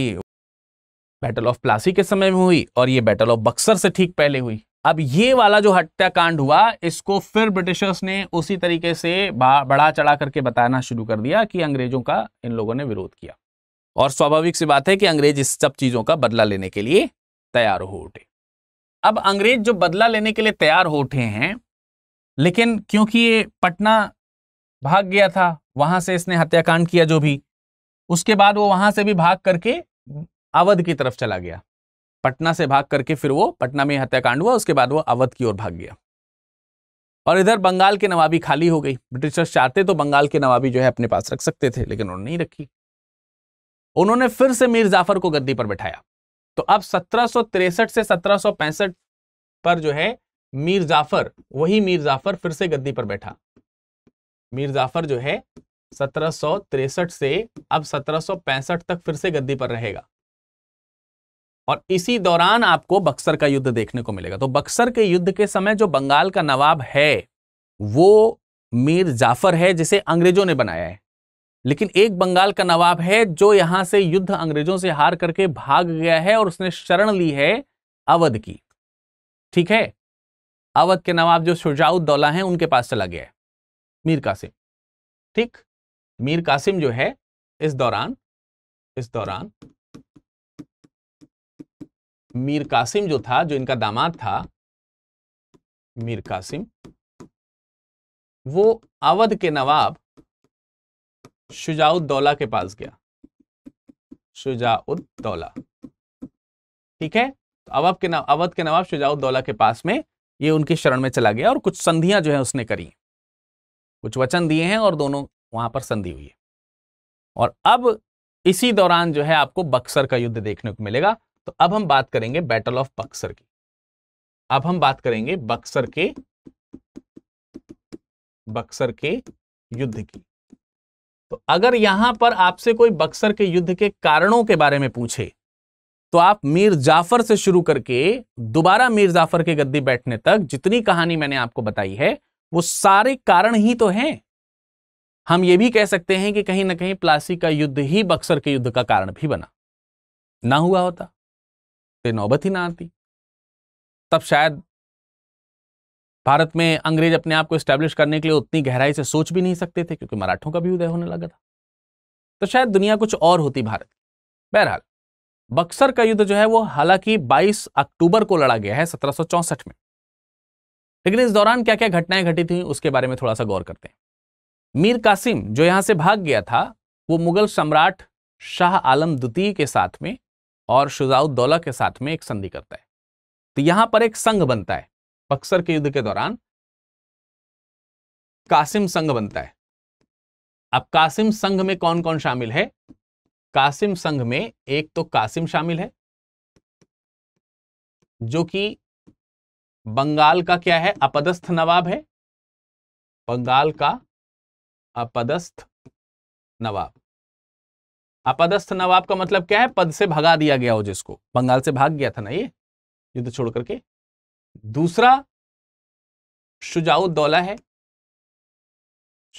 बैटल ऑफ प्लासी के समय में हुई और ये बैटल ऑफ बक्सर से ठीक पहले हुई अब ये वाला जो हत्याकांड हुआ इसको फिर ब्रिटिशर्स ने उसी तरीके से बड़ा चढ़ा करके बताना शुरू कर दिया कि अंग्रेजों का इन लोगों ने विरोध किया और स्वाभाविक सी बात है कि अंग्रेज इस सब चीज़ों का बदला लेने के लिए तैयार हो उठे अब अंग्रेज जो बदला लेने के लिए तैयार हो उठे हैं लेकिन क्योंकि ये पटना भाग गया था वहां से इसने हत्याकांड किया जो भी उसके बाद वो वहां से भी भाग करके अवध की तरफ चला गया पटना से भाग करके फिर वो पटना में हत्याकांड हुआ उसके बाद वो अवध की ओर भाग गया और इधर बंगाल के नवाबी खाली हो गई ब्रिटिशर्स चाहते तो बंगाल के नवाबी जो है अपने पास रख सकते थे लेकिन उन्होंने नहीं रखी उन्होंने फिर से मीर जाफर को गद्दी पर बैठाया तो अब सत्रह से सत्रह पर जो है मीर जाफर वही मीर जाफर फिर से गद्दी पर बैठा मीर जाफर जो है सत्रह से अब सत्रह तक फिर से गद्दी पर रहेगा और इसी दौरान आपको बक्सर का युद्ध देखने को मिलेगा तो बक्सर के युद्ध के समय जो बंगाल का नवाब है वो मीर जाफर है जिसे अंग्रेजों ने बनाया है लेकिन एक बंगाल का नवाब है जो यहां से युद्ध अंग्रेजों से हार करके भाग गया है और उसने शरण ली है अवध की ठीक है अवध के नवाब जो शुजाउद्दौला है उनके पास चला गया है मीर कासिम ठीक मीर कासिम जो है इस दौरान इस दौरान मीर कासिम जो था जो इनका दामाद था मीर कासिम वो अवध के नवाब शुजाउद्दौला के पास गया शुजाउद्दौला ठीक है तो अवध के अवध के नवाब शुजाउद्दौला के पास में ये उनके शरण में चला गया और कुछ संधियां जो है उसने करी कुछ वचन दिए हैं और दोनों वहां पर संधि हुई है और अब इसी दौरान जो है आपको बक्सर का युद्ध देखने को मिलेगा तो अब हम बात करेंगे बैटल ऑफ बक्सर की अब हम बात करेंगे बक्सर के बक्सर के युद्ध की तो अगर यहां पर आपसे कोई बक्सर के युद्ध के कारणों के बारे में पूछे तो आप मीर जाफर से शुरू करके दोबारा मीर जाफर के गद्दी बैठने तक जितनी कहानी मैंने आपको बताई है वो सारे कारण ही तो हैं हम ये भी कह सकते हैं कि कहीं ना कहीं प्लासी का युद्ध ही बक्सर के युद्ध का कारण भी बना ना हुआ होता तो नौबत ही ना आती तब शायद भारत में अंग्रेज अपने आप को स्टैब्लिश करने के लिए उतनी गहराई से सोच भी नहीं सकते थे क्योंकि मराठों का भी उदय होने लगा था तो शायद दुनिया कुछ और होती भारत की बहरहाल बक्सर का युद्ध जो है वो हालांकि 22 अक्टूबर को लड़ा गया है सत्रह में लेकिन इस दौरान क्या क्या घटनाएं घटी थी उसके बारे में थोड़ा सा गौर करते हैं मीर कासिम जो यहाँ से भाग गया था वो मुगल सम्राट शाह आलम द्वितीय के साथ में और शुजाउद्दौला के साथ में एक संधि करता है तो यहाँ पर एक संघ बनता है बक्सर के युद्ध के दौरान कासिम संघ बनता है अब कासिम संघ में कौन कौन शामिल है कासिम संघ में एक तो कासिम शामिल है जो कि बंगाल का क्या है अपदस्थ नवाब है बंगाल का अपदस्थ नवाब अपदस्थ नवाब का मतलब क्या है पद से भगा दिया गया हो जिसको बंगाल से भाग गया था ना ये युद्ध छोड़ करके दूसरा शुजाउद्दौला है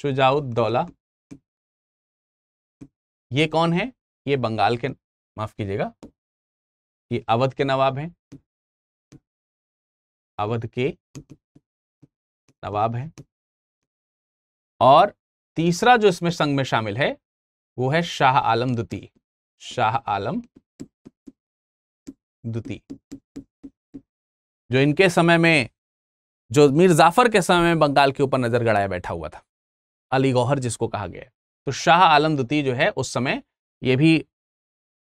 शुजाउद्दौला ये कौन है ये बंगाल के माफ कीजिएगा ये अवध के नवाब हैं अवध के नवाब हैं और तीसरा जो इसमें संघ में शामिल है वो है शाह आलम द्वितीय शाह आलम द्वितीय जो इनके समय में जो मीर जाफर के समय में बंगाल के ऊपर नजर गड़ाया बैठा हुआ था अली गौहर जिसको कहा गया तो शाह आलम द्वितीय जो है उस समय ये भी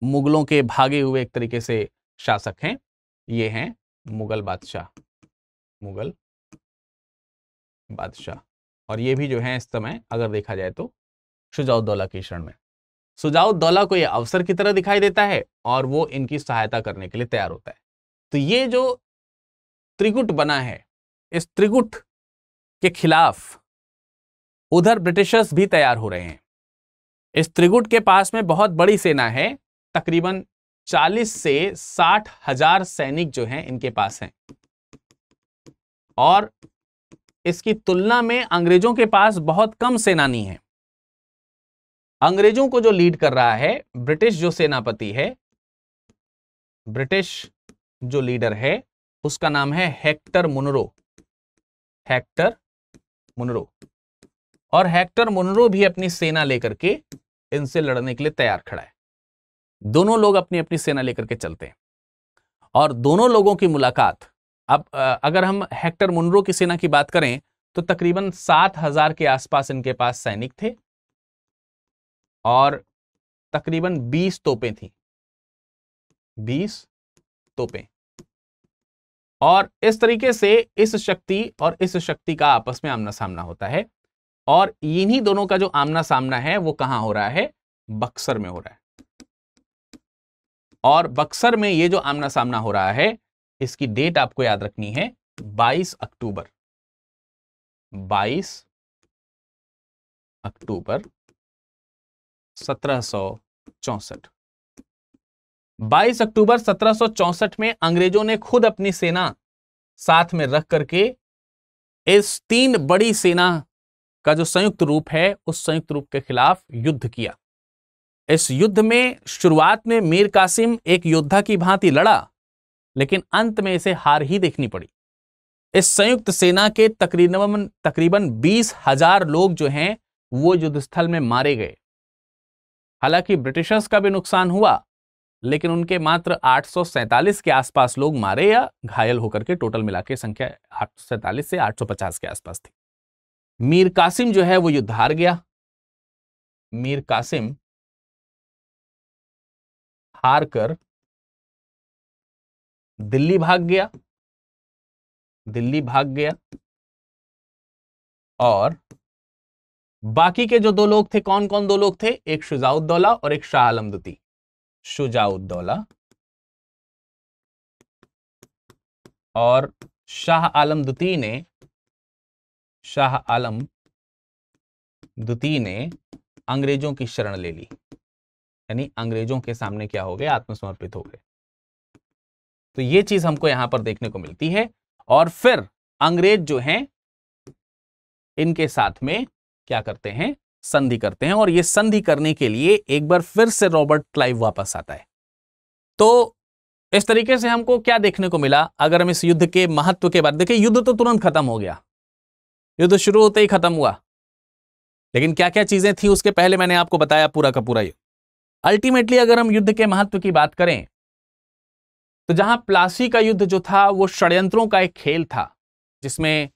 मुगलों के भागे हुए एक तरीके से शासक हैं ये हैं मुगल बादशाह मुगल बादशाह और ये भी जो है इस समय अगर देखा जाए तो शुजाउद्दौला के क्षण में शुजाउद्दौला को ये अवसर की तरह दिखाई देता है और वो इनकी सहायता करने के लिए तैयार होता है तो ये जो त्रिगुट बना है इस त्रिगुट के खिलाफ उधर ब्रिटिशर्स भी तैयार हो रहे हैं इस त्रिगुट के पास में बहुत बड़ी सेना है तकरीबन 40 से साठ हजार सैनिक जो हैं इनके पास हैं और इसकी तुलना में अंग्रेजों के पास बहुत कम सेनानी है अंग्रेजों को जो लीड कर रहा है ब्रिटिश जो सेनापति है ब्रिटिश जो लीडर है उसका नाम है हेक्टर मुनरो हेक्टर मुनरो और हेक्टर मुनरो भी अपनी सेना लेकर के इनसे लड़ने के लिए तैयार खड़ा है दोनों लोग अपनी अपनी सेना लेकर के चलते हैं और दोनों लोगों की मुलाकात अब अगर हम हेक्टर मुनरो की सेना की बात करें तो तकरीबन सात हजार के आसपास इनके पास सैनिक थे और तकरीबन बीस तोपें थी बीस तोपें और इस तरीके से इस शक्ति और इस शक्ति का आपस में आमना सामना होता है और इन्हीं दोनों का जो आमना सामना है वो कहां हो रहा है बक्सर में हो रहा है और बक्सर में ये जो आमना सामना हो रहा है इसकी डेट आपको याद रखनी है 22 अक्टूबर 22 अक्टूबर सत्रह चौसठ 22 अक्टूबर सत्रह में अंग्रेजों ने खुद अपनी सेना साथ में रख करके इस तीन बड़ी सेना का जो संयुक्त रूप है उस संयुक्त रूप के खिलाफ युद्ध किया इस युद्ध में शुरुआत में मीर कासिम एक योद्धा की भांति लड़ा लेकिन अंत में इसे हार ही देखनी पड़ी इस संयुक्त सेना के तकरीबन तकरीबन बीस हजार लोग जो हैं वो युद्धस्थल में मारे गए हालांकि ब्रिटिशर्स का भी नुकसान हुआ लेकिन उनके मात्र आठ के आसपास लोग मारे या घायल होकर के टोटल मिला के संख्या आठ से 850 के आसपास थी मीर कासिम जो है वो युद्ध हार गया मीर कासिम हार कर दिल्ली भाग गया दिल्ली भाग गया और बाकी के जो दो लोग थे कौन कौन दो लोग थे एक शुजाउद्दौला और एक शाह आलमदती शुजाउद्दौला और शाह आलम दुती ने शाह आलम दुती ने अंग्रेजों की शरण ले ली यानी अंग्रेजों के सामने क्या हो गए आत्मसमर्पित हो गए तो ये चीज हमको यहां पर देखने को मिलती है और फिर अंग्रेज जो हैं इनके साथ में क्या करते हैं संधि करते हैं और ये संधि करने के लिए एक बार फिर से रॉबर्ट क्लाइव वापस आता है तो इस तरीके से हमको क्या देखने को मिला अगर हम इस युद्ध के महत्व के बाद देखें युद्ध तो तुरंत खत्म हो गया युद्ध शुरू होते ही खत्म हुआ लेकिन क्या क्या चीजें थी उसके पहले मैंने आपको बताया पूरा का पूरा युद्ध अल्टीमेटली अगर हम युद्ध के महत्व की बात करें तो जहां प्लासी का युद्ध जो था वो षड्यंत्रों का एक खेल था जिसमें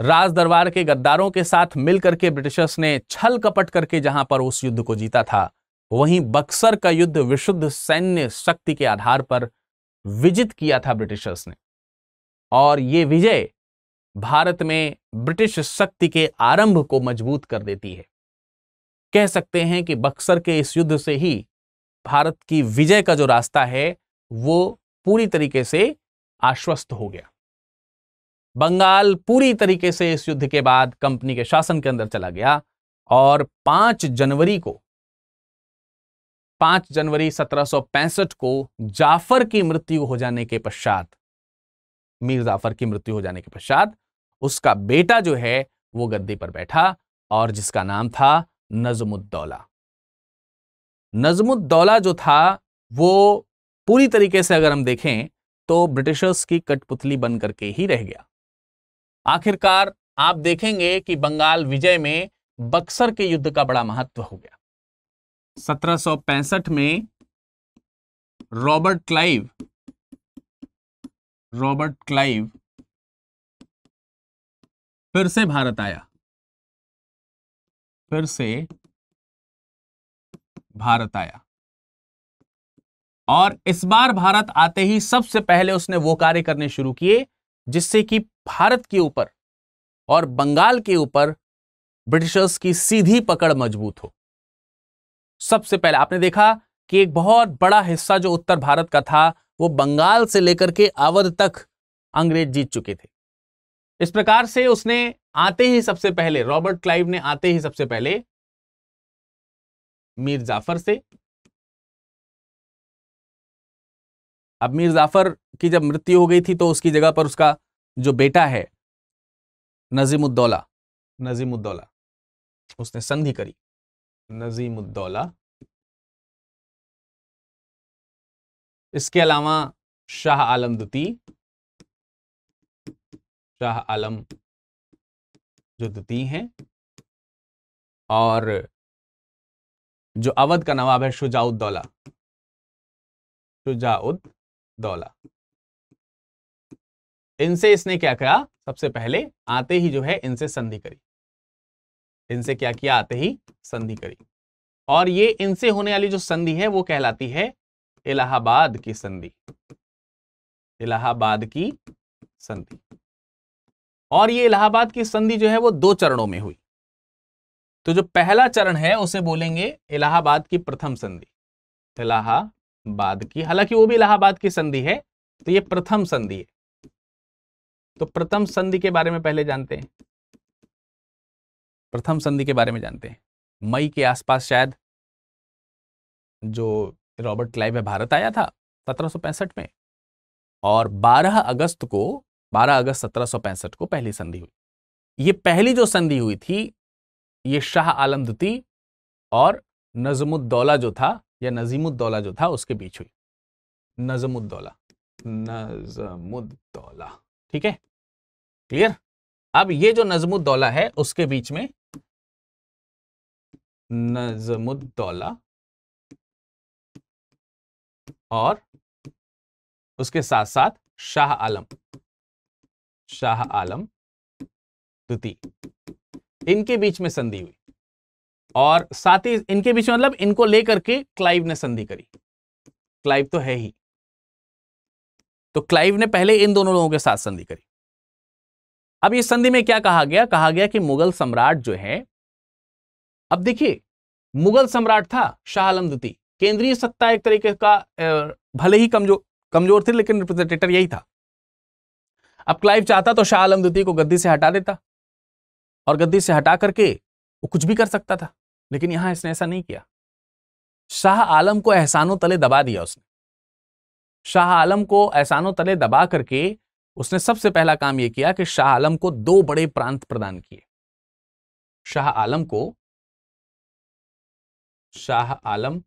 राज दरबार के गद्दारों के साथ मिलकर के ब्रिटिशर्स ने छल कपट करके जहां पर उस युद्ध को जीता था वहीं बक्सर का युद्ध विशुद्ध सैन्य शक्ति के आधार पर विजित किया था ब्रिटिशर्स ने और ये विजय भारत में ब्रिटिश शक्ति के आरंभ को मजबूत कर देती है कह सकते हैं कि बक्सर के इस युद्ध से ही भारत की विजय का जो रास्ता है वो पूरी तरीके से आश्वस्त हो गया बंगाल पूरी तरीके से इस युद्ध के बाद कंपनी के शासन के अंदर चला गया और 5 जनवरी को 5 जनवरी 1765 को जाफर की मृत्यु हो जाने के पश्चात मीर जाफर की मृत्यु हो जाने के पश्चात उसका बेटा जो है वो गद्दी पर बैठा और जिसका नाम था नजमुद्दौला नजमुद्दौला जो था वो पूरी तरीके से अगर हम देखें तो ब्रिटिशर्स की कठपुतली बन करके ही रह गया आखिरकार आप देखेंगे कि बंगाल विजय में बक्सर के युद्ध का बड़ा महत्व हो गया 1765 में रॉबर्ट क्लाइव रॉबर्ट क्लाइव फिर से भारत आया फिर से भारत आया और इस बार भारत आते ही सबसे पहले उसने वो कार्य करने शुरू किए जिससे कि भारत के ऊपर और बंगाल के ऊपर ब्रिटिशर्स की सीधी पकड़ मजबूत हो सबसे पहले आपने देखा कि एक बहुत बड़ा हिस्सा जो उत्तर भारत का था वो बंगाल से लेकर के अवध तक अंग्रेज जीत चुके थे इस प्रकार से उसने आते ही सबसे पहले रॉबर्ट क्लाइव ने आते ही सबसे पहले मीर जाफर से अब मीर जाफ़र की जब मृत्यु हो गई थी तो उसकी जगह पर उसका जो बेटा है नजीमुद्दौला नजीमुद्दौला उसने संधि करी नजीमुद्दौला इसके अलावा शाह आलम द्वितीय शाह आलम जो द्वितीय हैं और जो अवध का नवाब है शुजाउद्दौला शुजाउद दौला इनसे इसने क्या करा सबसे पहले आते ही जो है इनसे संधि करी इनसे क्या किया आते ही संधि करी और ये इनसे होने वाली जो संधि है वो कहलाती है इलाहाबाद की संधि इलाहाबाद की संधि और ये इलाहाबाद की संधि जो है वो दो चरणों में हुई तो जो पहला चरण है उसे बोलेंगे इलाहाबाद की प्रथम संधि इलाहा बाद की हालांकि वो भी इलाहाबाद की संधि है तो ये प्रथम संधि है तो प्रथम संधि के बारे में पहले जानते हैं प्रथम संधि के बारे में जानते हैं मई के आसपास शायद जो रॉबर्ट क्लाइव है भारत आया था 1765 में और 12 अगस्त को 12 अगस्त 1765 को पहली संधि हुई ये पहली जो संधि हुई थी ये शाह आलम द्वितीय और नजमुद्दौला जो था या नजीमुद्दौला जो था उसके बीच हुई नजमुद्दौला नजमुद्दौला ठीक है क्लियर अब ये जो नजमुद्दौला है उसके बीच में नजमुद्दौला और उसके साथ साथ शाह आलम शाह आलम द्वितीय इनके बीच में संधि हुई और साथ ही इनके बीच मतलब इनको लेकर के क्लाइव ने संधि करी क्लाइव तो है ही तो क्लाइव ने पहले इन दोनों लोगों के साथ संधि करी अब इस संधि में क्या कहा गया कहा गया कि मुगल सम्राट जो है अब देखिए मुगल सम्राट था शाह आलम द्वितीय केंद्रीय सत्ता एक तरीके का भले ही कमजोर कमजोर थी लेकिन रिप्रेजेंटेटर यही था अब क्लाइव चाहता तो शाह आलम द्वितीय को गद्दी से हटा देता और गद्दी से हटा करके वो कुछ भी कर सकता था लेकिन यहां इसने ऐसा नहीं किया शाह आलम को एहसानों तले दबा दिया उसने शाह आलम को एहसानों तले दबा करके उसने सबसे पहला काम यह किया कि शाह आलम को दो बड़े प्रांत प्रदान किए शाह आलम को शाह आलम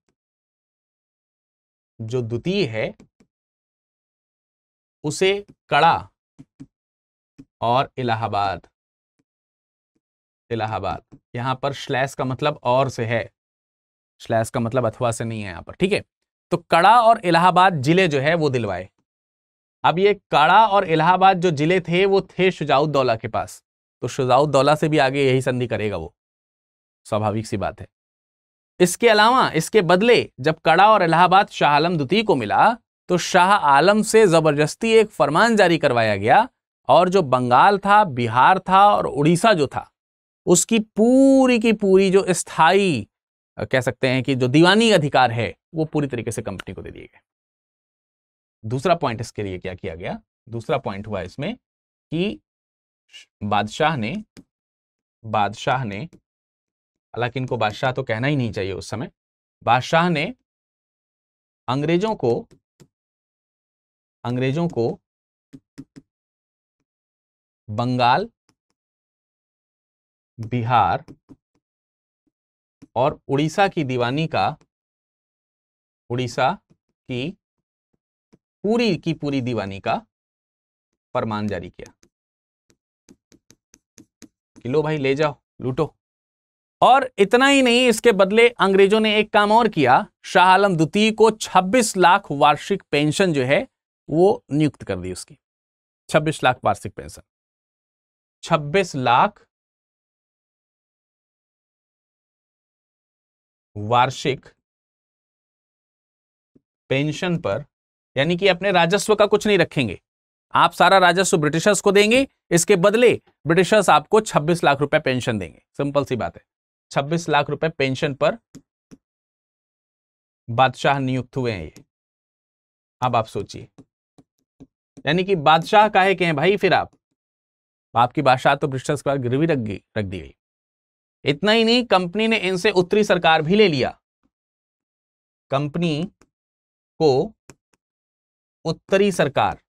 जो द्वितीय है उसे कड़ा और इलाहाबाद इलाहाबाद यहाँ पर श्लैस का मतलब और से है श्लैस का मतलब अथवा से नहीं है यहाँ पर ठीक है तो कड़ा और इलाहाबाद जिले जो है वो दिलवाए अब ये कड़ा और इलाहाबाद जो जिले थे वो थे शुजाउद्दौला के पास तो शुजाउद्दौला से भी आगे यही संधि करेगा वो स्वाभाविक सी बात है इसके अलावा इसके बदले जब कड़ा और इलाहाबाद शाह आलम द्वितीय को मिला तो शाह आलम से जबरदस्ती एक फरमान जारी करवाया गया और जो बंगाल था बिहार था और उड़ीसा जो था उसकी पूरी की पूरी जो स्थाई कह सकते हैं कि जो दीवानी अधिकार है वो पूरी तरीके से कंपनी को दे दिए गए दूसरा पॉइंट इसके लिए क्या किया गया दूसरा पॉइंट हुआ इसमें कि बादशाह ने बादशाह ने हालांकि इनको बादशाह तो कहना ही नहीं चाहिए उस समय बादशाह ने अंग्रेजों को अंग्रेजों को बंगाल बिहार और उड़ीसा की दीवानी का उड़ीसा की पूरी की पूरी दीवानी का फरमान जारी किया कि लो भाई ले जाओ लूटो और इतना ही नहीं इसके बदले अंग्रेजों ने एक काम और किया शाह आलम द्वितीय को 26 लाख वार्षिक पेंशन जो है वो नियुक्त कर दी उसकी 26 लाख वार्षिक पेंशन 26 लाख वार्षिक पेंशन पर यानी कि अपने राजस्व का कुछ नहीं रखेंगे आप सारा राजस्व ब्रिटिशर्स को देंगे इसके बदले ब्रिटिशर्स आपको 26 लाख रुपए पेंशन देंगे सिंपल सी बात है 26 लाख रुपए पेंशन पर बादशाह नियुक्त हुए हैं ये अब आप सोचिए यानी कि बादशाह काहे के हैं भाई फिर आप आपकी बादशाह तो ब्रिटिशर्स के बाद गिरवी रख गई रख दी गई इतना ही नहीं कंपनी ने इनसे उत्तरी सरकार भी ले लिया कंपनी को उत्तरी सरकार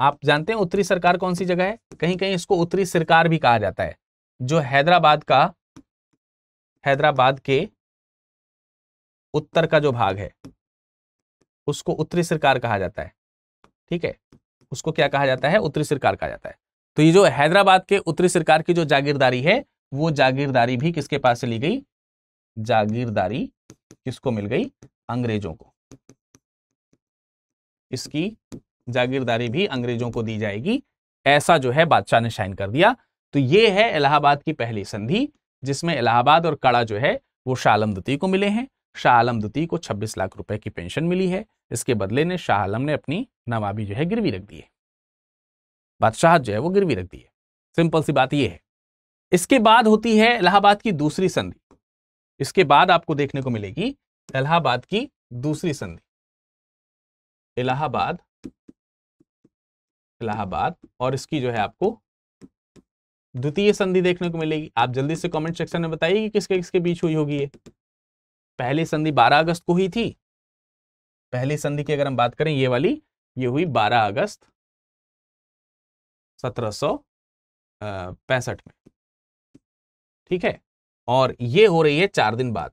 आप जानते हैं उत्तरी सरकार कौन सी जगह है कहीं कहीं इसको उत्तरी सरकार भी कहा जाता है जो हैदराबाद का हैदराबाद के उत्तर का जो भाग है उसको उत्तरी सरकार कहा जाता है ठीक है उसको क्या कहा जाता है उत्तरी सरकार कहा जाता है तो ये जो हैदराबाद के उत्तरी सरकार की जो जागीरदारी है वो जागीरदारी भी किसके पास चली गई जागीरदारी किसको मिल गई अंग्रेजों को इसकी जागीरदारी भी अंग्रेजों को दी जाएगी ऐसा जो है बादशाह ने शाइन कर दिया तो ये है इलाहाबाद की पहली संधि जिसमें इलाहाबाद और कड़ा जो है वो शाह आलम को मिले हैं शाह आलम को 26 लाख रुपए की पेंशन मिली है इसके बदले ने शाह आलम ने अपनी नवाबी जो है गिरवी रख दी है बादशाह जो है वो गिरवी रख दी है सिंपल सी बात यह है इसके बाद होती है इलाहाबाद की दूसरी संधि इसके बाद आपको देखने को मिलेगी इलाहाबाद की दूसरी संधि इलाहाबाद इलाहाबाद और इसकी जो है आपको द्वितीय संधि देखने को मिलेगी आप जल्दी से कमेंट सेक्शन में बताइए कि किसके किसके बीच हुई होगी ये पहली संधि 12 अगस्त को हुई थी पहली संधि की अगर हम बात करें ये वाली ये हुई 12 अगस्त सत्रह पैंसठ में ठीक है और ये हो रही है चार दिन बाद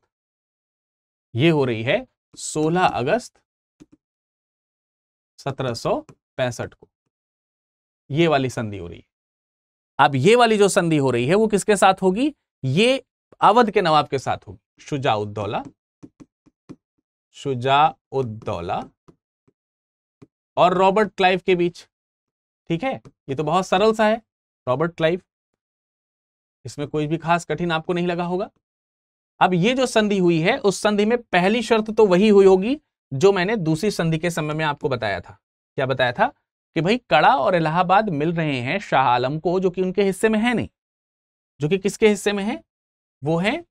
ये हो रही है 16 अगस्त सत्रह को ये वाली संधि हो रही है अब ये वाली जो संधि हो रही है वो किसके साथ होगी ये अवध के नवाब के साथ होगी शुजा उद्दौला शुजा उद्दौला और रॉबर्ट क्लाइव के बीच ठीक है ये तो बहुत सरल सा है रॉबर्ट क्लाइव इसमें कोई भी खास कठिन आपको नहीं लगा होगा अब ये जो संधि हुई है उस संधि में पहली शर्त तो वही हुई होगी जो मैंने दूसरी संधि के समय में आपको बताया था क्या बताया था कि भाई कड़ा और इलाहाबाद मिल रहे हैं शाह आलम को जो कि उनके हिस्से में है नहीं जो कि किसके हिस्से में है वो है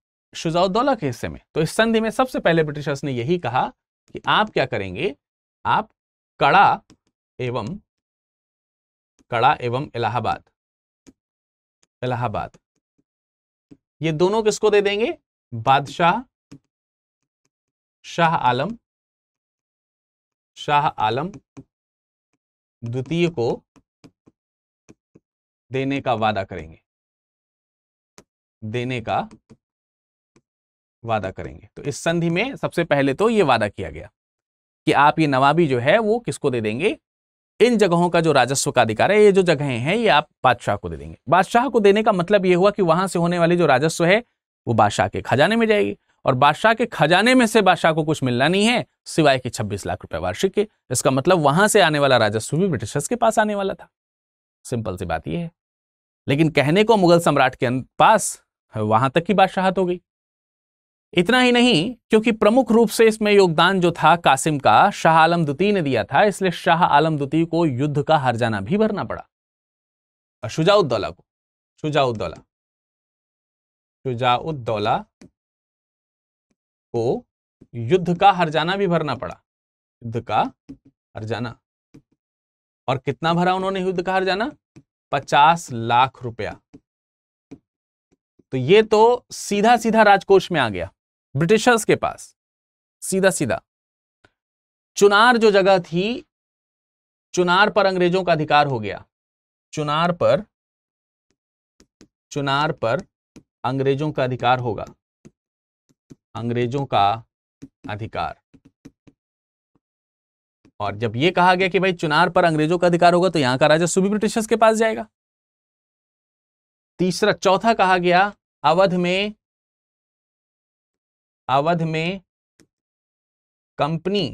शुजाउद्दौला के हिस्से में तो इस संधि में सबसे पहले ब्रिटिशर्स ने यही कहा कि आप क्या करेंगे आप कड़ा एवं कड़ा एवं इलाहाबाद इलाहाबाद ये दोनों किसको दे देंगे बादशाह शाह आलम शाह आलम द्वितीय को देने का वादा करेंगे देने का वादा करेंगे तो इस संधि में सबसे पहले तो ये वादा किया गया कि आप ये नवाबी जो है वो किसको दे देंगे इन जगहों का जो राजस्व का अधिकार है ये जो जगहें हैं ये आप बादशाह को दे देंगे बादशाह को देने का मतलब ये हुआ कि वहां से होने वाली जो राजस्व है वो बादशाह के खजाने में जाएगी और बादशाह के खजाने में से बादशाह को कुछ मिलना नहीं है सिवाय कि 26 लाख रुपए वार्षिक के इसका मतलब वहां से आने वाला राजस्व भी ब्रिटिशर्स के पास आने वाला था सिंपल सी बात यह है लेकिन कहने को मुगल सम्राट के पास वहां तक की बादशाहत हो गई इतना ही नहीं क्योंकि प्रमुख रूप से इसमें योगदान जो था कासिम का शाह आलम द्वितीय ने दिया था इसलिए शाह आलम द्वितीय को युद्ध का हरजाना भी भरना पड़ा और शुजाउद्दौला को शुजाउद्दौला शुजाउद्दौला को युद्ध का हरजाना भी भरना पड़ा युद्ध का हरजाना और कितना भरा उन्होंने युद्ध का हरजाना पचास लाख रुपया तो ये तो सीधा सीधा राजकोष में आ गया ब्रिटिशर्स के पास सीधा सीधा चुनार जो जगह थी चुनार पर अंग्रेजों का अधिकार हो गया चुनार पर चुनार पर अंग्रेजों का अधिकार होगा अंग्रेजों का अधिकार और जब यह कहा गया कि भाई चुनार पर अंग्रेजों का अधिकार होगा तो यहां का राजस्व भी ब्रिटिशर्स के पास जाएगा तीसरा चौथा कहा गया अवध में अवध में कंपनी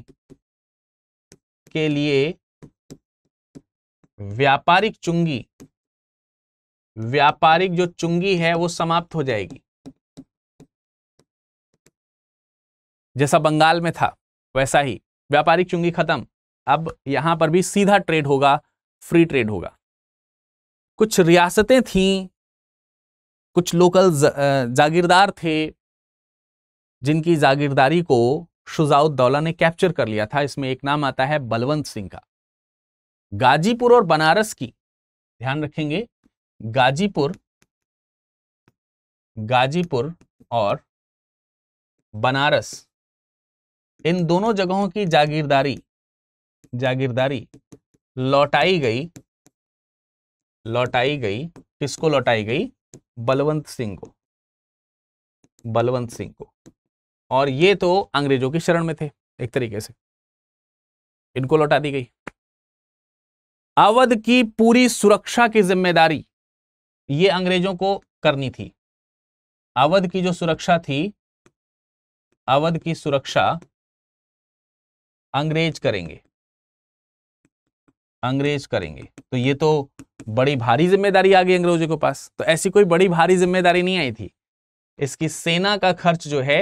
के लिए व्यापारिक चुंगी व्यापारिक जो चुंगी है वो समाप्त हो जाएगी जैसा बंगाल में था वैसा ही व्यापारिक चुंगी खत्म अब यहां पर भी सीधा ट्रेड होगा फ्री ट्रेड होगा कुछ रियासतें थीं कुछ लोकल जागीरदार थे जिनकी जागीरदारी को शुजाउद्दौला ने कैप्चर कर लिया था इसमें एक नाम आता है बलवंत सिंह का गाजीपुर और बनारस की ध्यान रखेंगे गाजीपुर गाजीपुर और बनारस इन दोनों जगहों की जागीरदारी जागीरदारी लौटाई गई लौटाई गई किसको लौटाई गई बलवंत सिंह को बलवंत सिंह को और ये तो अंग्रेजों की शरण में थे एक तरीके से इनको लौटा दी गई अवध की पूरी सुरक्षा की जिम्मेदारी ये अंग्रेजों को करनी थी अवध की जो सुरक्षा थी अवध की सुरक्षा अंग्रेज करेंगे अंग्रेज करेंगे तो ये तो बड़ी भारी जिम्मेदारी आ गई अंग्रेजों के पास तो ऐसी कोई बड़ी भारी जिम्मेदारी नहीं आई थी इसकी सेना का खर्च जो है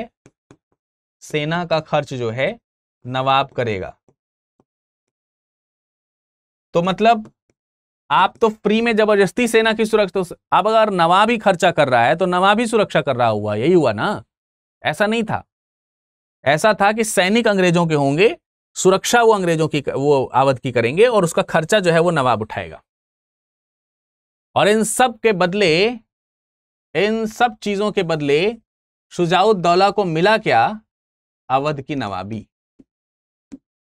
सेना का खर्च जो है नवाब करेगा तो मतलब आप तो फ्री में जबरदस्ती सेना की सुरक्षा तो आप अगर नवाब ही खर्चा कर रहा है तो नवाब ही सुरक्षा कर रहा हुआ यही हुआ ना ऐसा नहीं था ऐसा था कि सैनिक अंग्रेजों के होंगे सुरक्षा वो अंग्रेजों की वो आवध की करेंगे और उसका खर्चा जो है वो नवाब उठाएगा और इन सब के बदले इन सब चीजों के बदले शुजाउद्दौला को मिला क्या अवध की नवाबी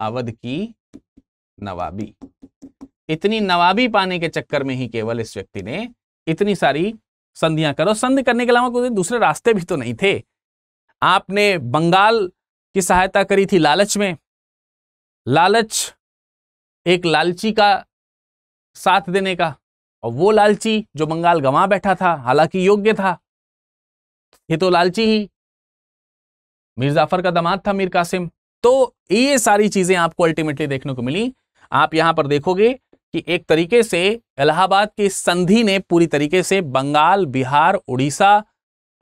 अवध की नवाबी इतनी नवाबी पाने के चक्कर में ही केवल इस व्यक्ति ने इतनी सारी संधियां करो संधि करने के अलावा कोई दूसरे रास्ते भी तो नहीं थे आपने बंगाल की सहायता करी थी लालच में लालच एक लालची का साथ देने का और वो लालची जो बंगाल गंवा बैठा था हालांकि योग्य था ये तो लालची ही मीर जाफर का दामाद था मीर कासिम तो ये सारी चीजें आपको अल्टीमेटली देखने को मिली आप यहां पर देखोगे कि एक तरीके से इलाहाबाद की संधि ने पूरी तरीके से बंगाल बिहार उड़ीसा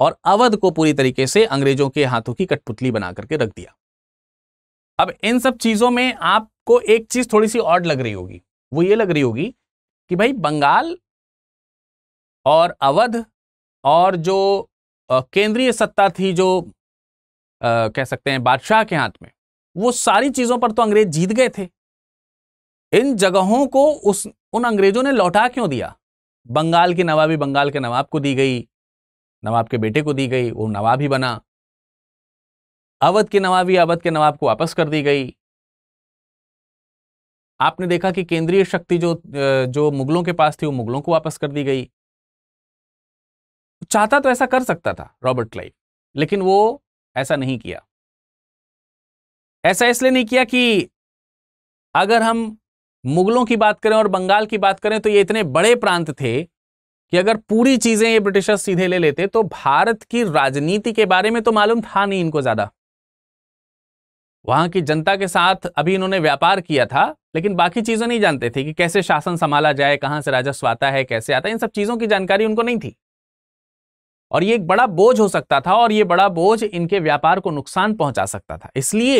और अवध को पूरी तरीके से अंग्रेजों के हाथों की कठपुतली बना करके रख दिया अब इन सब चीजों में आपको एक चीज थोड़ी सी ऑड लग रही होगी वो ये लग रही होगी कि भाई बंगाल और अवध और जो केंद्रीय सत्ता थी जो आ, कह सकते हैं बादशाह के हाथ में वो सारी चीज़ों पर तो अंग्रेज जीत गए थे इन जगहों को उस उन अंग्रेजों ने लौटा क्यों दिया बंगाल की नवाबी बंगाल के नवाब को दी गई नवाब के बेटे को दी गई वो नवाब ही बना अवध की नवाबी अवध के नवाब को वापस कर दी गई आपने देखा कि केंद्रीय शक्ति जो जो मुगलों के पास थी वो मुगलों को वापस कर दी गई चाहता तो ऐसा कर सकता था रॉबर्ट क्लाइव लेकिन वो ऐसा नहीं किया ऐसा इसलिए नहीं किया कि अगर हम मुगलों की बात करें और बंगाल की बात करें तो ये इतने बड़े प्रांत थे कि अगर पूरी चीजें ये ब्रिटिशर्स सीधे ले लेते तो भारत की राजनीति के बारे में तो मालूम था नहीं इनको ज्यादा वहां की जनता के साथ अभी इन्होंने व्यापार किया था लेकिन बाकी चीजें नहीं जानते थे कि कैसे शासन संभाला जाए कहां से राजस्व आता है कैसे आता है इन सब चीजों की जानकारी उनको नहीं थी और ये एक बड़ा बोझ हो सकता था और ये बड़ा बोझ इनके व्यापार को नुकसान पहुंचा सकता था इसलिए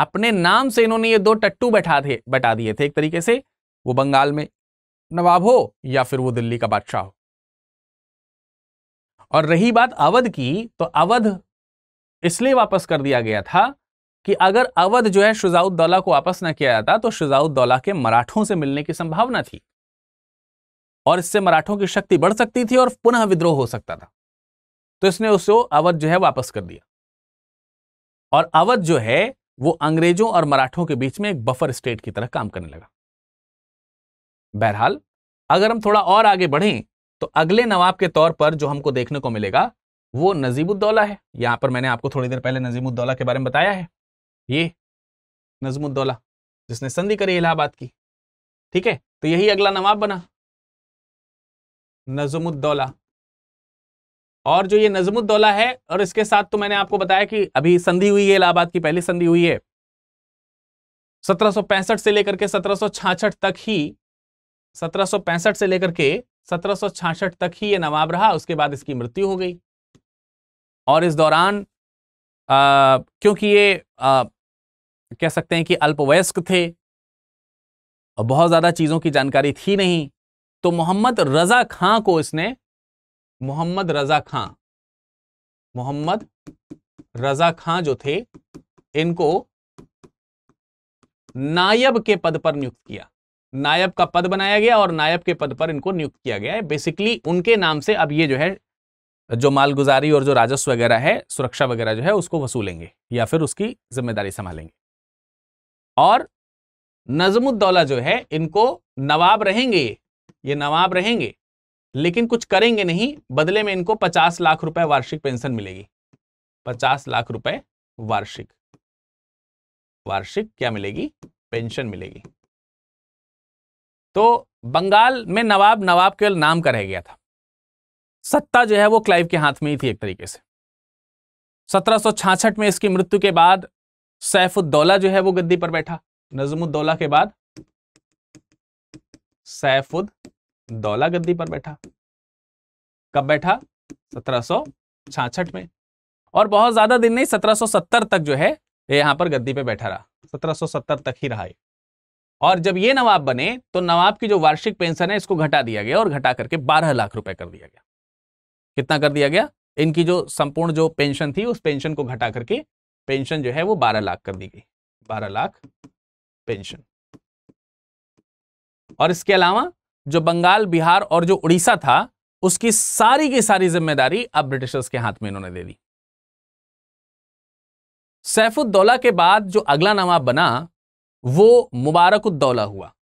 अपने नाम से इन्होंने ये दो टट्टू बैठा थे बैठा दिए थे एक तरीके से वो बंगाल में नवाब हो या फिर वो दिल्ली का बादशाह हो और रही बात अवध की तो अवध इसलिए वापस कर दिया गया था कि अगर अवध जो है शुजाउद्दौला को वापस ना किया जाता तो शुजाउद्दौला के मराठों से मिलने की संभावना थी और इससे मराठों की शक्ति बढ़ सकती थी और पुनः विद्रोह हो सकता था तो इसने उसको अवध जो है वापस कर दिया और अवध जो है वो अंग्रेजों और मराठों के बीच में एक बफर स्टेट की तरह काम करने लगा बहरहाल अगर हम थोड़ा और आगे बढ़ें तो अगले नवाब के तौर पर जो हमको देखने को मिलेगा वो नजीबुद्दौला है यहां पर मैंने आपको थोड़ी देर पहले नजीमुद्दौला के बारे में बताया है ये नजमुद्दौला जिसने संधि करी इलाहाबाद की ठीक है तो यही अगला नवाब बना नजमुद्दौला और जो ये नजमुद्दौला है और इसके साथ तो मैंने आपको बताया कि अभी संधि हुई है इलाहाबाद की पहली संधि हुई है 1765 से लेकर के 1766 तक ही 1765 से लेकर के 1766 तक ही ये नवाब रहा उसके बाद इसकी मृत्यु हो गई और इस दौरान आ, क्योंकि ये आ, कह सकते हैं कि अल्पवयस्क थे और बहुत ज़्यादा चीज़ों की जानकारी थी नहीं तो मोहम्मद रजा खां को इसने मोहम्मद रजा खां मोहम्मद रजा खां जो थे इनको नायब के पद पर नियुक्त किया नायब का पद बनाया गया और नायब के पद पर इनको नियुक्त किया गया है बेसिकली उनके नाम से अब ये जो है जो मालगुजारी और जो राजस्व वगैरह है सुरक्षा वगैरह जो है उसको वसूलेंगे या फिर उसकी जिम्मेदारी संभालेंगे और नजमुद्दौला जो है इनको नवाब रहेंगे ये नवाब रहेंगे लेकिन कुछ करेंगे नहीं बदले में इनको पचास लाख रुपए वार्षिक पेंशन मिलेगी पचास लाख रुपए वार्षिक वार्षिक क्या मिलेगी पेंशन मिलेगी तो बंगाल में नवाब नवाब केवल नाम का रह गया था सत्ता जो है वो क्लाइव के हाथ में ही थी एक तरीके से 1766 में इसकी मृत्यु के बाद सैफुद्दौला जो है वो गद्दी पर बैठा नजमुद्दौला के बाद सैफुद दौला गद्दी पर बैठा कब बैठा सत्रह में और बहुत ज्यादा दिन नहीं 1770 तक जो है ये पर गद्दी पे बैठा रहा 1770 तक ही रहा और जब ये नवाब बने तो नवाब की जो वार्षिक पेंशन है इसको घटा दिया गया और घटा करके 12 लाख रुपए कर दिया गया कितना कर दिया गया इनकी जो संपूर्ण जो पेंशन थी उस पेंशन को घटा करके पेंशन जो है वो 12 लाख कर दी गई 12 लाख पेंशन और इसके अलावा जो बंगाल बिहार और जो उड़ीसा था उसकी सारी की सारी जिम्मेदारी अब ब्रिटिशर्स के हाथ में इन्होंने दे दी सैफुद्दौला के बाद जो अगला नवाब बना वो मुबारकुद्दौला हुआ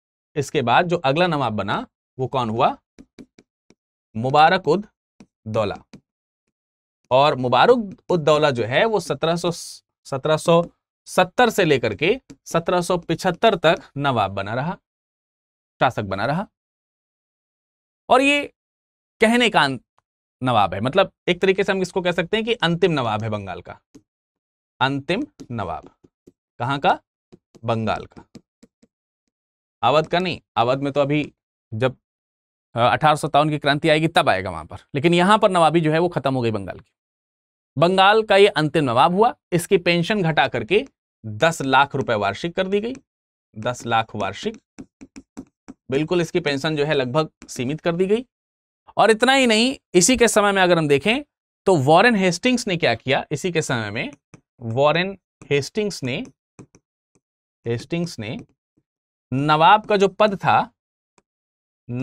इसके बाद जो अगला नवाब बना वो कौन हुआ मुबारकुद्दौला और मुबारकुद्दौला जो है वो 1700 1770 से लेकर के 1775 तक नवाब बना रहा शासक बना रहा और ये कहने का अं-, नवाब है मतलब एक तरीके से हम इसको कह सकते हैं कि अंतिम नवाब है बंगाल का अंतिम नवाब कहां का बंगाल का अवध का नहीं अवध में तो अभी जब अठारह की क्रांति आएगी तब आएगा वहां पर लेकिन यहां पर नवाबी जो है वो खत्म हो गई बंगाल की बंगाल का ये अंतिम नवाब हुआ इसकी पेंशन घटा करके दस लाख रुपए वार्षिक कर दी गई दस लाख वार्षिक बिल्कुल इसकी पेंशन जो है लगभग सीमित कर दी गई और इतना ही नहीं इसी के समय में अगर हम देखें तो वॉरेन हेस्टिंग्स ने क्या किया इसी के समय में वॉरेन हेस्टिंग्स ने हेस्टिंग्स ने नवाब का जो पद था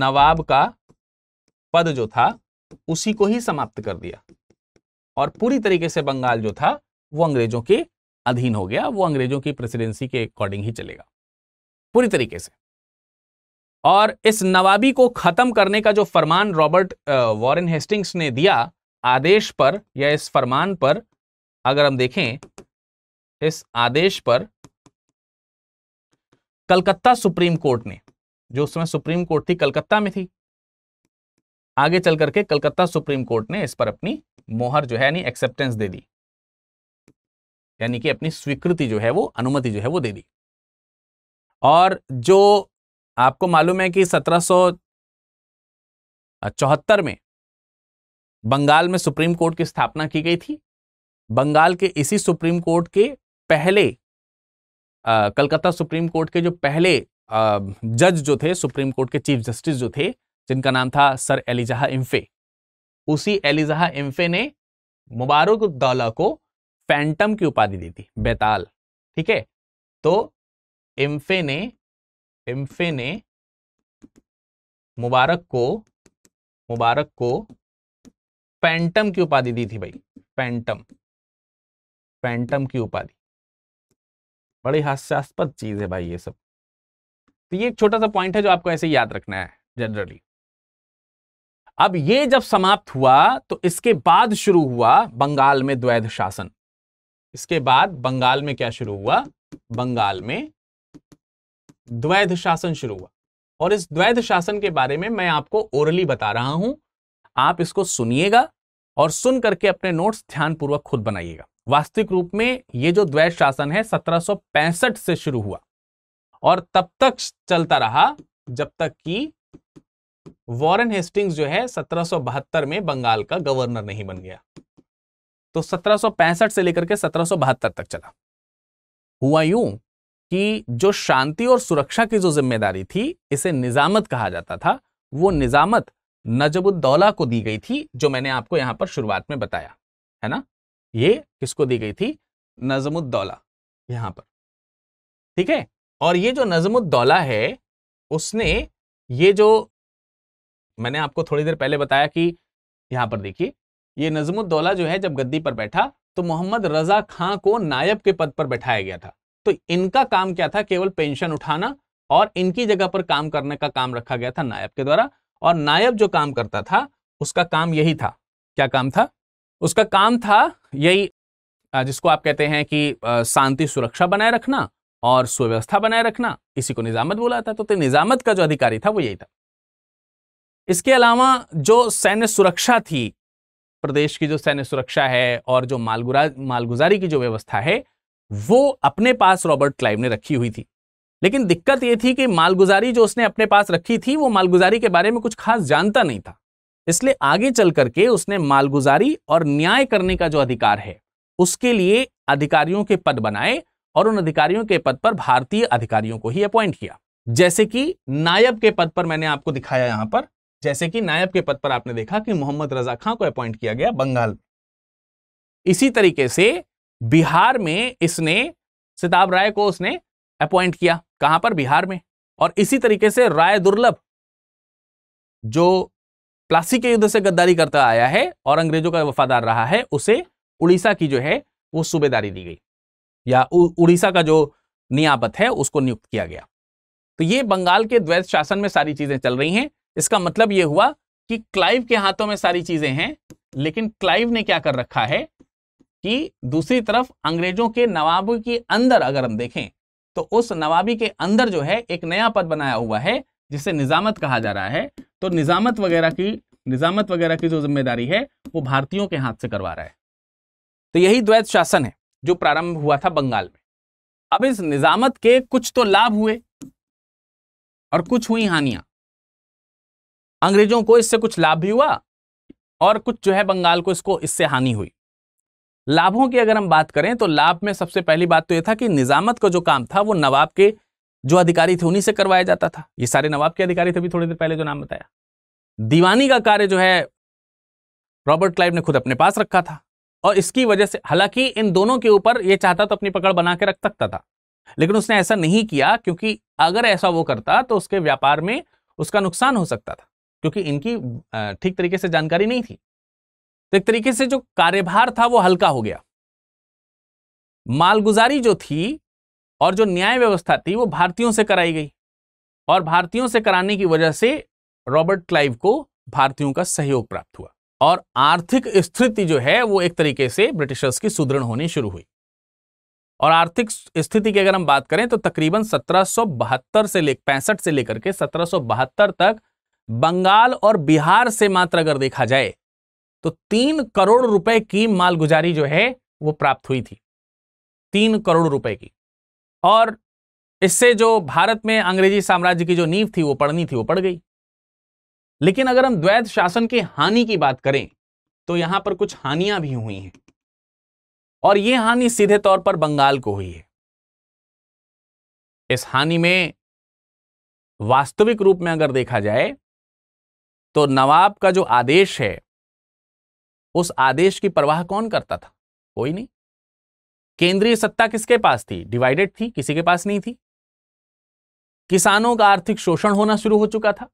नवाब का पद जो था उसी को ही समाप्त कर दिया और पूरी तरीके से बंगाल जो था वो अंग्रेजों के अधीन हो गया वो अंग्रेजों की प्रेसिडेंसी के अकॉर्डिंग ही चलेगा पूरी तरीके से और इस नवाबी को खत्म करने का जो फरमान रॉबर्ट वॉरेन हेस्टिंग्स ने दिया आदेश पर या इस फरमान पर अगर हम देखें इस आदेश पर कलकत्ता सुप्रीम कोर्ट ने जो उस समय सुप्रीम कोर्ट थी कलकत्ता में थी आगे चल करके कलकत्ता सुप्रीम कोर्ट ने इस पर अपनी मोहर जो है यानी एक्सेप्टेंस दे दी यानी कि अपनी स्वीकृति जो है वो अनुमति जो है वो दे दी और जो आपको मालूम है कि सत्रह में बंगाल में सुप्रीम कोर्ट की स्थापना की गई थी बंगाल के इसी सुप्रीम कोर्ट के पहले आ, कलकत्ता सुप्रीम कोर्ट के जो पहले आ, जज जो थे सुप्रीम कोर्ट के चीफ जस्टिस जो थे जिनका नाम था सर एलिजहा इम्फे उसी एलिजाह इम्फे ने मुबारक मुबारकुद्दौला को फैंटम की उपाधि दी थी बेताल ठीक है तो इम्फे ने एम्फे ने मुबारक को मुबारक को पैंटम की उपाधि दी थी भाई पैंटम पैंटम की उपाधि बड़ी हास्यास्पद चीज है भाई ये सब तो ये एक छोटा सा पॉइंट है जो आपको ऐसे याद रखना है जनरली अब ये जब समाप्त हुआ तो इसके बाद शुरू हुआ बंगाल में द्वैध शासन इसके बाद बंगाल में क्या शुरू हुआ बंगाल में द्वैध शासन शुरू हुआ और इस द्वैध शासन के बारे में मैं आपको ओरली बता रहा हूं आप इसको सुनिएगा और सुन करके अपने नोट्स ध्यानपूर्वक खुद बनाइएगा वास्तविक रूप में ये जो द्वैध शासन है 1765 से शुरू हुआ और तब तक चलता रहा जब तक कि वॉरेन हेस्टिंग्स जो है 1772 में बंगाल का गवर्नर नहीं बन गया तो 1765 से लेकर के 1772 तक चला हुआ यूं कि जो शांति और सुरक्षा की जो जिम्मेदारी थी इसे निजामत कहा जाता था वो निजामत नजबुद्दौला को दी गई थी जो मैंने आपको यहाँ पर शुरुआत में बताया है ना ये किसको दी गई थी नजमुद्दौला यहाँ पर ठीक है और ये जो नजमुद्दौला है उसने ये जो मैंने आपको थोड़ी देर पहले बताया कि यहाँ पर देखिए ये नजमुद्दौला जो है जब गद्दी पर बैठा तो मोहम्मद रजा खां को नायब के पद पर बैठाया गया था तो इनका काम क्या था केवल पेंशन उठाना और इनकी जगह पर काम करने का काम रखा गया था नायब के द्वारा और नायब जो काम करता था उसका काम यही था क्या काम था उसका काम था यही जिसको आप कहते हैं कि शांति सुरक्षा बनाए रखना और सुव्यवस्था बनाए रखना इसी को निजामत बोला था तो निजामत का जो अधिकारी था वो यही था इसके अलावा जो सैन्य सुरक्षा थी प्रदेश की जो सैन्य सुरक्षा है और जो मालगुरा मालगुजारी की जो व्यवस्था है वो अपने पास रॉबर्ट क्लाइव ने रखी हुई थी लेकिन दिक्कत ये थी कि मालगुजारी जो उसने अपने पास रखी थी वो मालगुजारी के बारे में कुछ खास जानता नहीं था इसलिए आगे चल करके उसने मालगुजारी और न्याय करने का जो अधिकार है उसके लिए अधिकारियों के पद बनाए और उन अधिकारियों के पद पर भारतीय अधिकारियों को ही अपॉइंट किया जैसे कि नायब के पद पर मैंने आपको दिखाया यहां पर जैसे कि नायब के पद पर आपने देखा कि मोहम्मद रजा खां को अपॉइंट किया गया बंगाल में इसी तरीके से बिहार में इसने सिताब राय को उसने अपॉइंट किया कहां पर बिहार में और इसी तरीके से राय दुर्लभ जो प्लासी के युद्ध से गद्दारी करता आया है और अंग्रेजों का वफादार रहा है उसे उड़ीसा की जो है वो सूबेदारी दी गई या उड़ीसा का जो नियापत है उसको नियुक्त किया गया तो ये बंगाल के द्वैत शासन में सारी चीजें चल रही हैं इसका मतलब ये हुआ कि क्लाइव के हाथों में सारी चीजें हैं लेकिन क्लाइव ने क्या कर रखा है कि दूसरी तरफ अंग्रेजों के नवाब के अंदर अगर हम देखें तो उस नवाबी के अंदर जो है एक नया पद बनाया हुआ है जिसे निजामत कहा जा रहा है तो निजामत वगैरह की निजामत वगैरह की जो जिम्मेदारी है वो भारतीयों के हाथ से करवा रहा है तो यही द्वैत शासन है जो प्रारंभ हुआ था बंगाल में अब इस निजामत के कुछ तो लाभ हुए और कुछ हुई हानियां अंग्रेजों को इससे कुछ लाभ भी हुआ और कुछ जो है बंगाल को इसको इससे हानि हुई लाभों की अगर हम बात करें तो लाभ में सबसे पहली बात तो यह था कि निजामत का जो काम था वो नवाब के जो अधिकारी थे उन्हीं से करवाया जाता था ये सारे नवाब के अधिकारी थे भी थोड़ी देर पहले जो नाम बताया दीवानी का कार्य जो है रॉबर्ट क्लाइव ने खुद अपने पास रखा था और इसकी वजह से हालांकि इन दोनों के ऊपर ये चाहता तो अपनी पकड़ बना के रख सकता था लेकिन उसने ऐसा नहीं किया क्योंकि अगर ऐसा वो करता तो उसके व्यापार में उसका नुकसान हो सकता था क्योंकि इनकी ठीक तरीके से जानकारी नहीं थी तो एक तरीके से जो कार्यभार था वो हल्का हो गया मालगुजारी जो थी और जो न्याय व्यवस्था थी वो भारतीयों से कराई गई और भारतीयों से कराने की वजह से रॉबर्ट क्लाइव को भारतीयों का सहयोग प्राप्त हुआ और आर्थिक स्थिति जो है वो एक तरीके से ब्रिटिशर्स की सुदृढ़ होनी शुरू हुई और आर्थिक स्थिति की अगर हम बात करें तो तकरीबन 1772 से ले पैंसठ से लेकर के 1772 तक बंगाल और बिहार से मात्र अगर देखा जाए तो तीन करोड़ रुपए की मालगुजारी जो है वो प्राप्त हुई थी तीन करोड़ रुपए की और इससे जो भारत में अंग्रेजी साम्राज्य की जो नींव थी वो पड़नी थी वो पड़ गई लेकिन अगर हम द्वैध शासन की हानि की बात करें तो यहां पर कुछ हानियां भी हुई हैं और ये हानि सीधे तौर पर बंगाल को हुई है इस हानि में वास्तविक रूप में अगर देखा जाए तो नवाब का जो आदेश है उस आदेश की परवाह कौन करता था कोई नहीं केंद्रीय सत्ता किसके पास थी डिवाइडेड थी किसी के पास नहीं थी किसानों का आर्थिक शोषण होना शुरू हो चुका था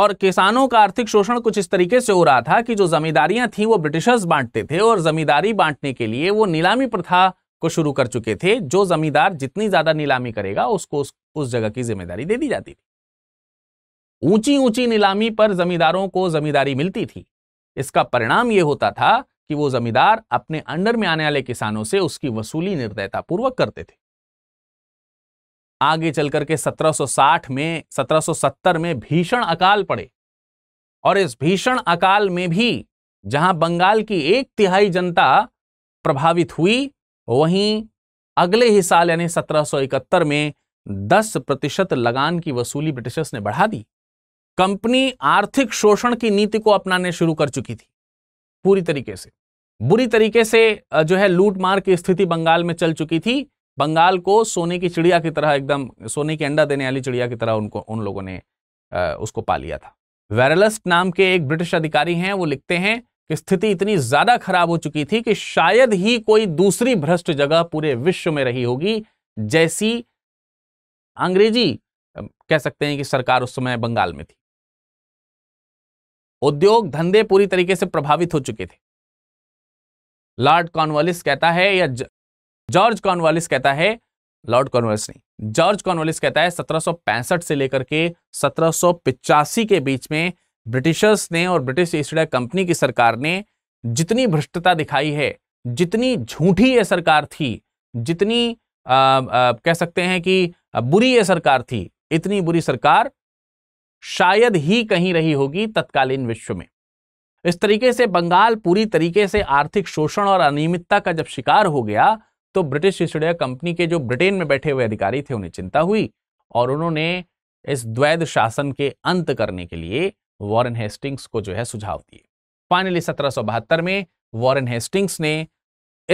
और किसानों का आर्थिक शोषण कुछ इस तरीके से हो रहा था कि जो जमींदारियां थी वो ब्रिटिशर्स बांटते थे और जमींदारी बांटने के लिए वो नीलामी प्रथा को शुरू कर चुके थे जो जमींदार जितनी ज्यादा नीलामी करेगा उसको उस, उस जगह की जिम्मेदारी दे दी जाती थी ऊंची ऊंची नीलामी पर जमींदारों को जमींदारी मिलती थी इसका परिणाम ये होता था कि वो जमींदार अपने अंडर में आने वाले किसानों से उसकी वसूली निर्दयता पूर्वक करते थे आगे चल करके 1760 में 1770 में भीषण अकाल पड़े और इस भीषण अकाल में भी जहां बंगाल की एक तिहाई जनता प्रभावित हुई वहीं अगले ही साल यानी 1771 में 10 प्रतिशत लगान की वसूली ब्रिटिशर्स ने बढ़ा दी कंपनी आर्थिक शोषण की नीति को अपनाने शुरू कर चुकी थी पूरी तरीके से बुरी तरीके से जो है लूटमार की स्थिति बंगाल में चल चुकी थी बंगाल को सोने की चिड़िया की तरह एकदम सोने की अंडा देने वाली चिड़िया की तरह उनको उन लोगों ने आ, उसको पा लिया था वेरलस्ट नाम के एक ब्रिटिश अधिकारी हैं वो लिखते हैं कि स्थिति इतनी ज्यादा खराब हो चुकी थी कि शायद ही कोई दूसरी भ्रष्ट जगह पूरे विश्व में रही होगी जैसी अंग्रेजी कह सकते हैं कि सरकार उस समय बंगाल में थी उद्योग धंधे पूरी तरीके से प्रभावित हो चुके थे लॉर्ड कॉर्नवालिस कहता है या जॉर्ज कॉर्नवालिस कहता है लॉर्ड कॉर्नवालिस नहीं जॉर्ज कॉर्नवालिस कहता है 1765 से लेकर के सत्रह के बीच में ब्रिटिशर्स ने और ब्रिटिश ईस्ट इंडिया कंपनी की सरकार ने जितनी भ्रष्टता दिखाई है जितनी झूठी यह सरकार थी जितनी आ, आ, कह सकते हैं कि बुरी यह सरकार थी इतनी बुरी सरकार शायद ही कहीं रही होगी तत्कालीन विश्व में इस तरीके से बंगाल पूरी तरीके से आर्थिक शोषण और अनियमितता का जब शिकार हो गया तो ब्रिटिश ईस्ट इंडिया कंपनी के जो ब्रिटेन में बैठे हुए अधिकारी थे उन्हें चिंता हुई और उन्होंने इस द्वैध शासन के अंत करने के लिए वॉरेन हेस्टिंग्स को जो है सुझाव दिए फाइनली सत्रह में वॉरेन हेस्टिंग्स ने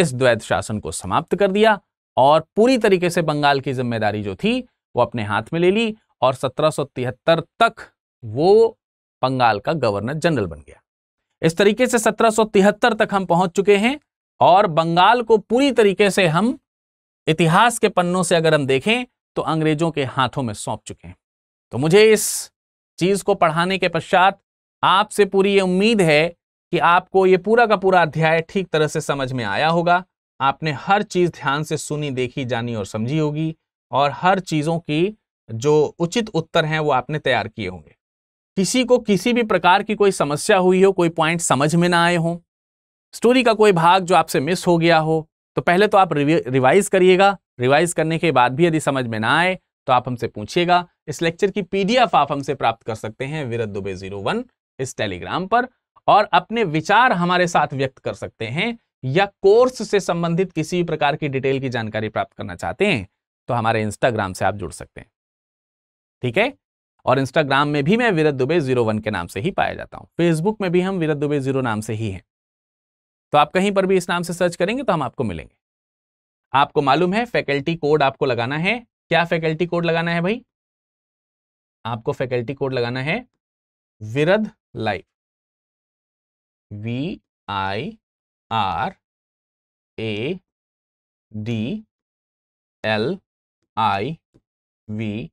इस द्वैध शासन को समाप्त कर दिया और पूरी तरीके से बंगाल की जिम्मेदारी जो थी वो अपने हाथ में ले ली और 1773 तक वो बंगाल का गवर्नर जनरल बन गया इस तरीके से 1773 तक हम पहुंच चुके हैं और बंगाल को पूरी तरीके से हम इतिहास के पन्नों से अगर हम देखें तो अंग्रेजों के हाथों में सौंप चुके हैं तो मुझे इस चीज को पढ़ाने के पश्चात आपसे पूरी ये उम्मीद है कि आपको ये पूरा का पूरा अध्याय ठीक तरह से समझ में आया होगा आपने हर चीज ध्यान से सुनी देखी जानी और समझी होगी और हर चीजों की जो उचित उत्तर हैं वो आपने तैयार किए होंगे किसी को किसी भी प्रकार की कोई समस्या हुई हो कोई पॉइंट समझ में ना आए हो स्टोरी का कोई भाग जो आपसे मिस हो गया हो तो पहले तो आप रिवाइज करिएगा रिवाइज करने के बाद भी यदि समझ में ना आए तो आप हमसे पूछिएगा इस लेक्चर की पीडीएफ आप हमसे प्राप्त कर सकते हैं विरत दुबे जीरो वन इस टेलीग्राम पर और अपने विचार हमारे साथ व्यक्त कर सकते हैं या कोर्स से संबंधित किसी भी प्रकार की डिटेल की जानकारी प्राप्त करना चाहते हैं तो हमारे इंस्टाग्राम से आप जुड़ सकते हैं ठीक है और इंस्टाग्राम में भी मैं विरत दुबे जीरो वन के नाम से ही पाया जाता हूँ फेसबुक में भी हम विरत दुबे जीरो नाम से ही हैं तो आप कहीं पर भी इस नाम से सर्च करेंगे तो हम आपको मिलेंगे आपको मालूम है फैकल्टी कोड आपको लगाना है क्या फैकल्टी कोड लगाना है भाई आपको फैकल्टी कोड लगाना है Virad life V I R A D L I V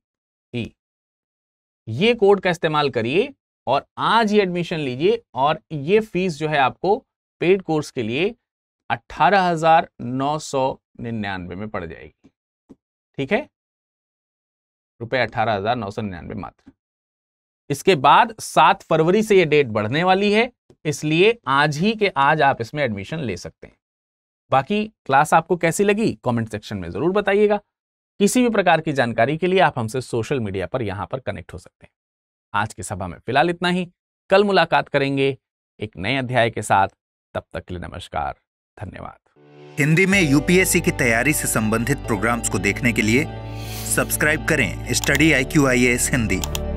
ये कोड का इस्तेमाल करिए और आज ही एडमिशन लीजिए और ये फीस जो है आपको पेड कोर्स के लिए अट्ठारह हजार नौ सौ निन्यानवे में पड़ जाएगी ठीक है रुपये अठारह हजार नौ सौ निन्यानवे मात्र इसके बाद सात फरवरी से ये डेट बढ़ने वाली है इसलिए आज ही के आज आप इसमें एडमिशन ले सकते हैं बाकी क्लास आपको कैसी लगी कमेंट सेक्शन में जरूर बताइएगा किसी भी प्रकार की जानकारी के लिए आप हमसे सोशल मीडिया पर यहाँ पर कनेक्ट हो सकते हैं आज की सभा में फिलहाल इतना ही कल मुलाकात करेंगे एक नए अध्याय के साथ तब तक के लिए नमस्कार धन्यवाद हिंदी में यूपीएससी की तैयारी से संबंधित प्रोग्राम्स को देखने के लिए सब्सक्राइब करें study I Q I S Hindi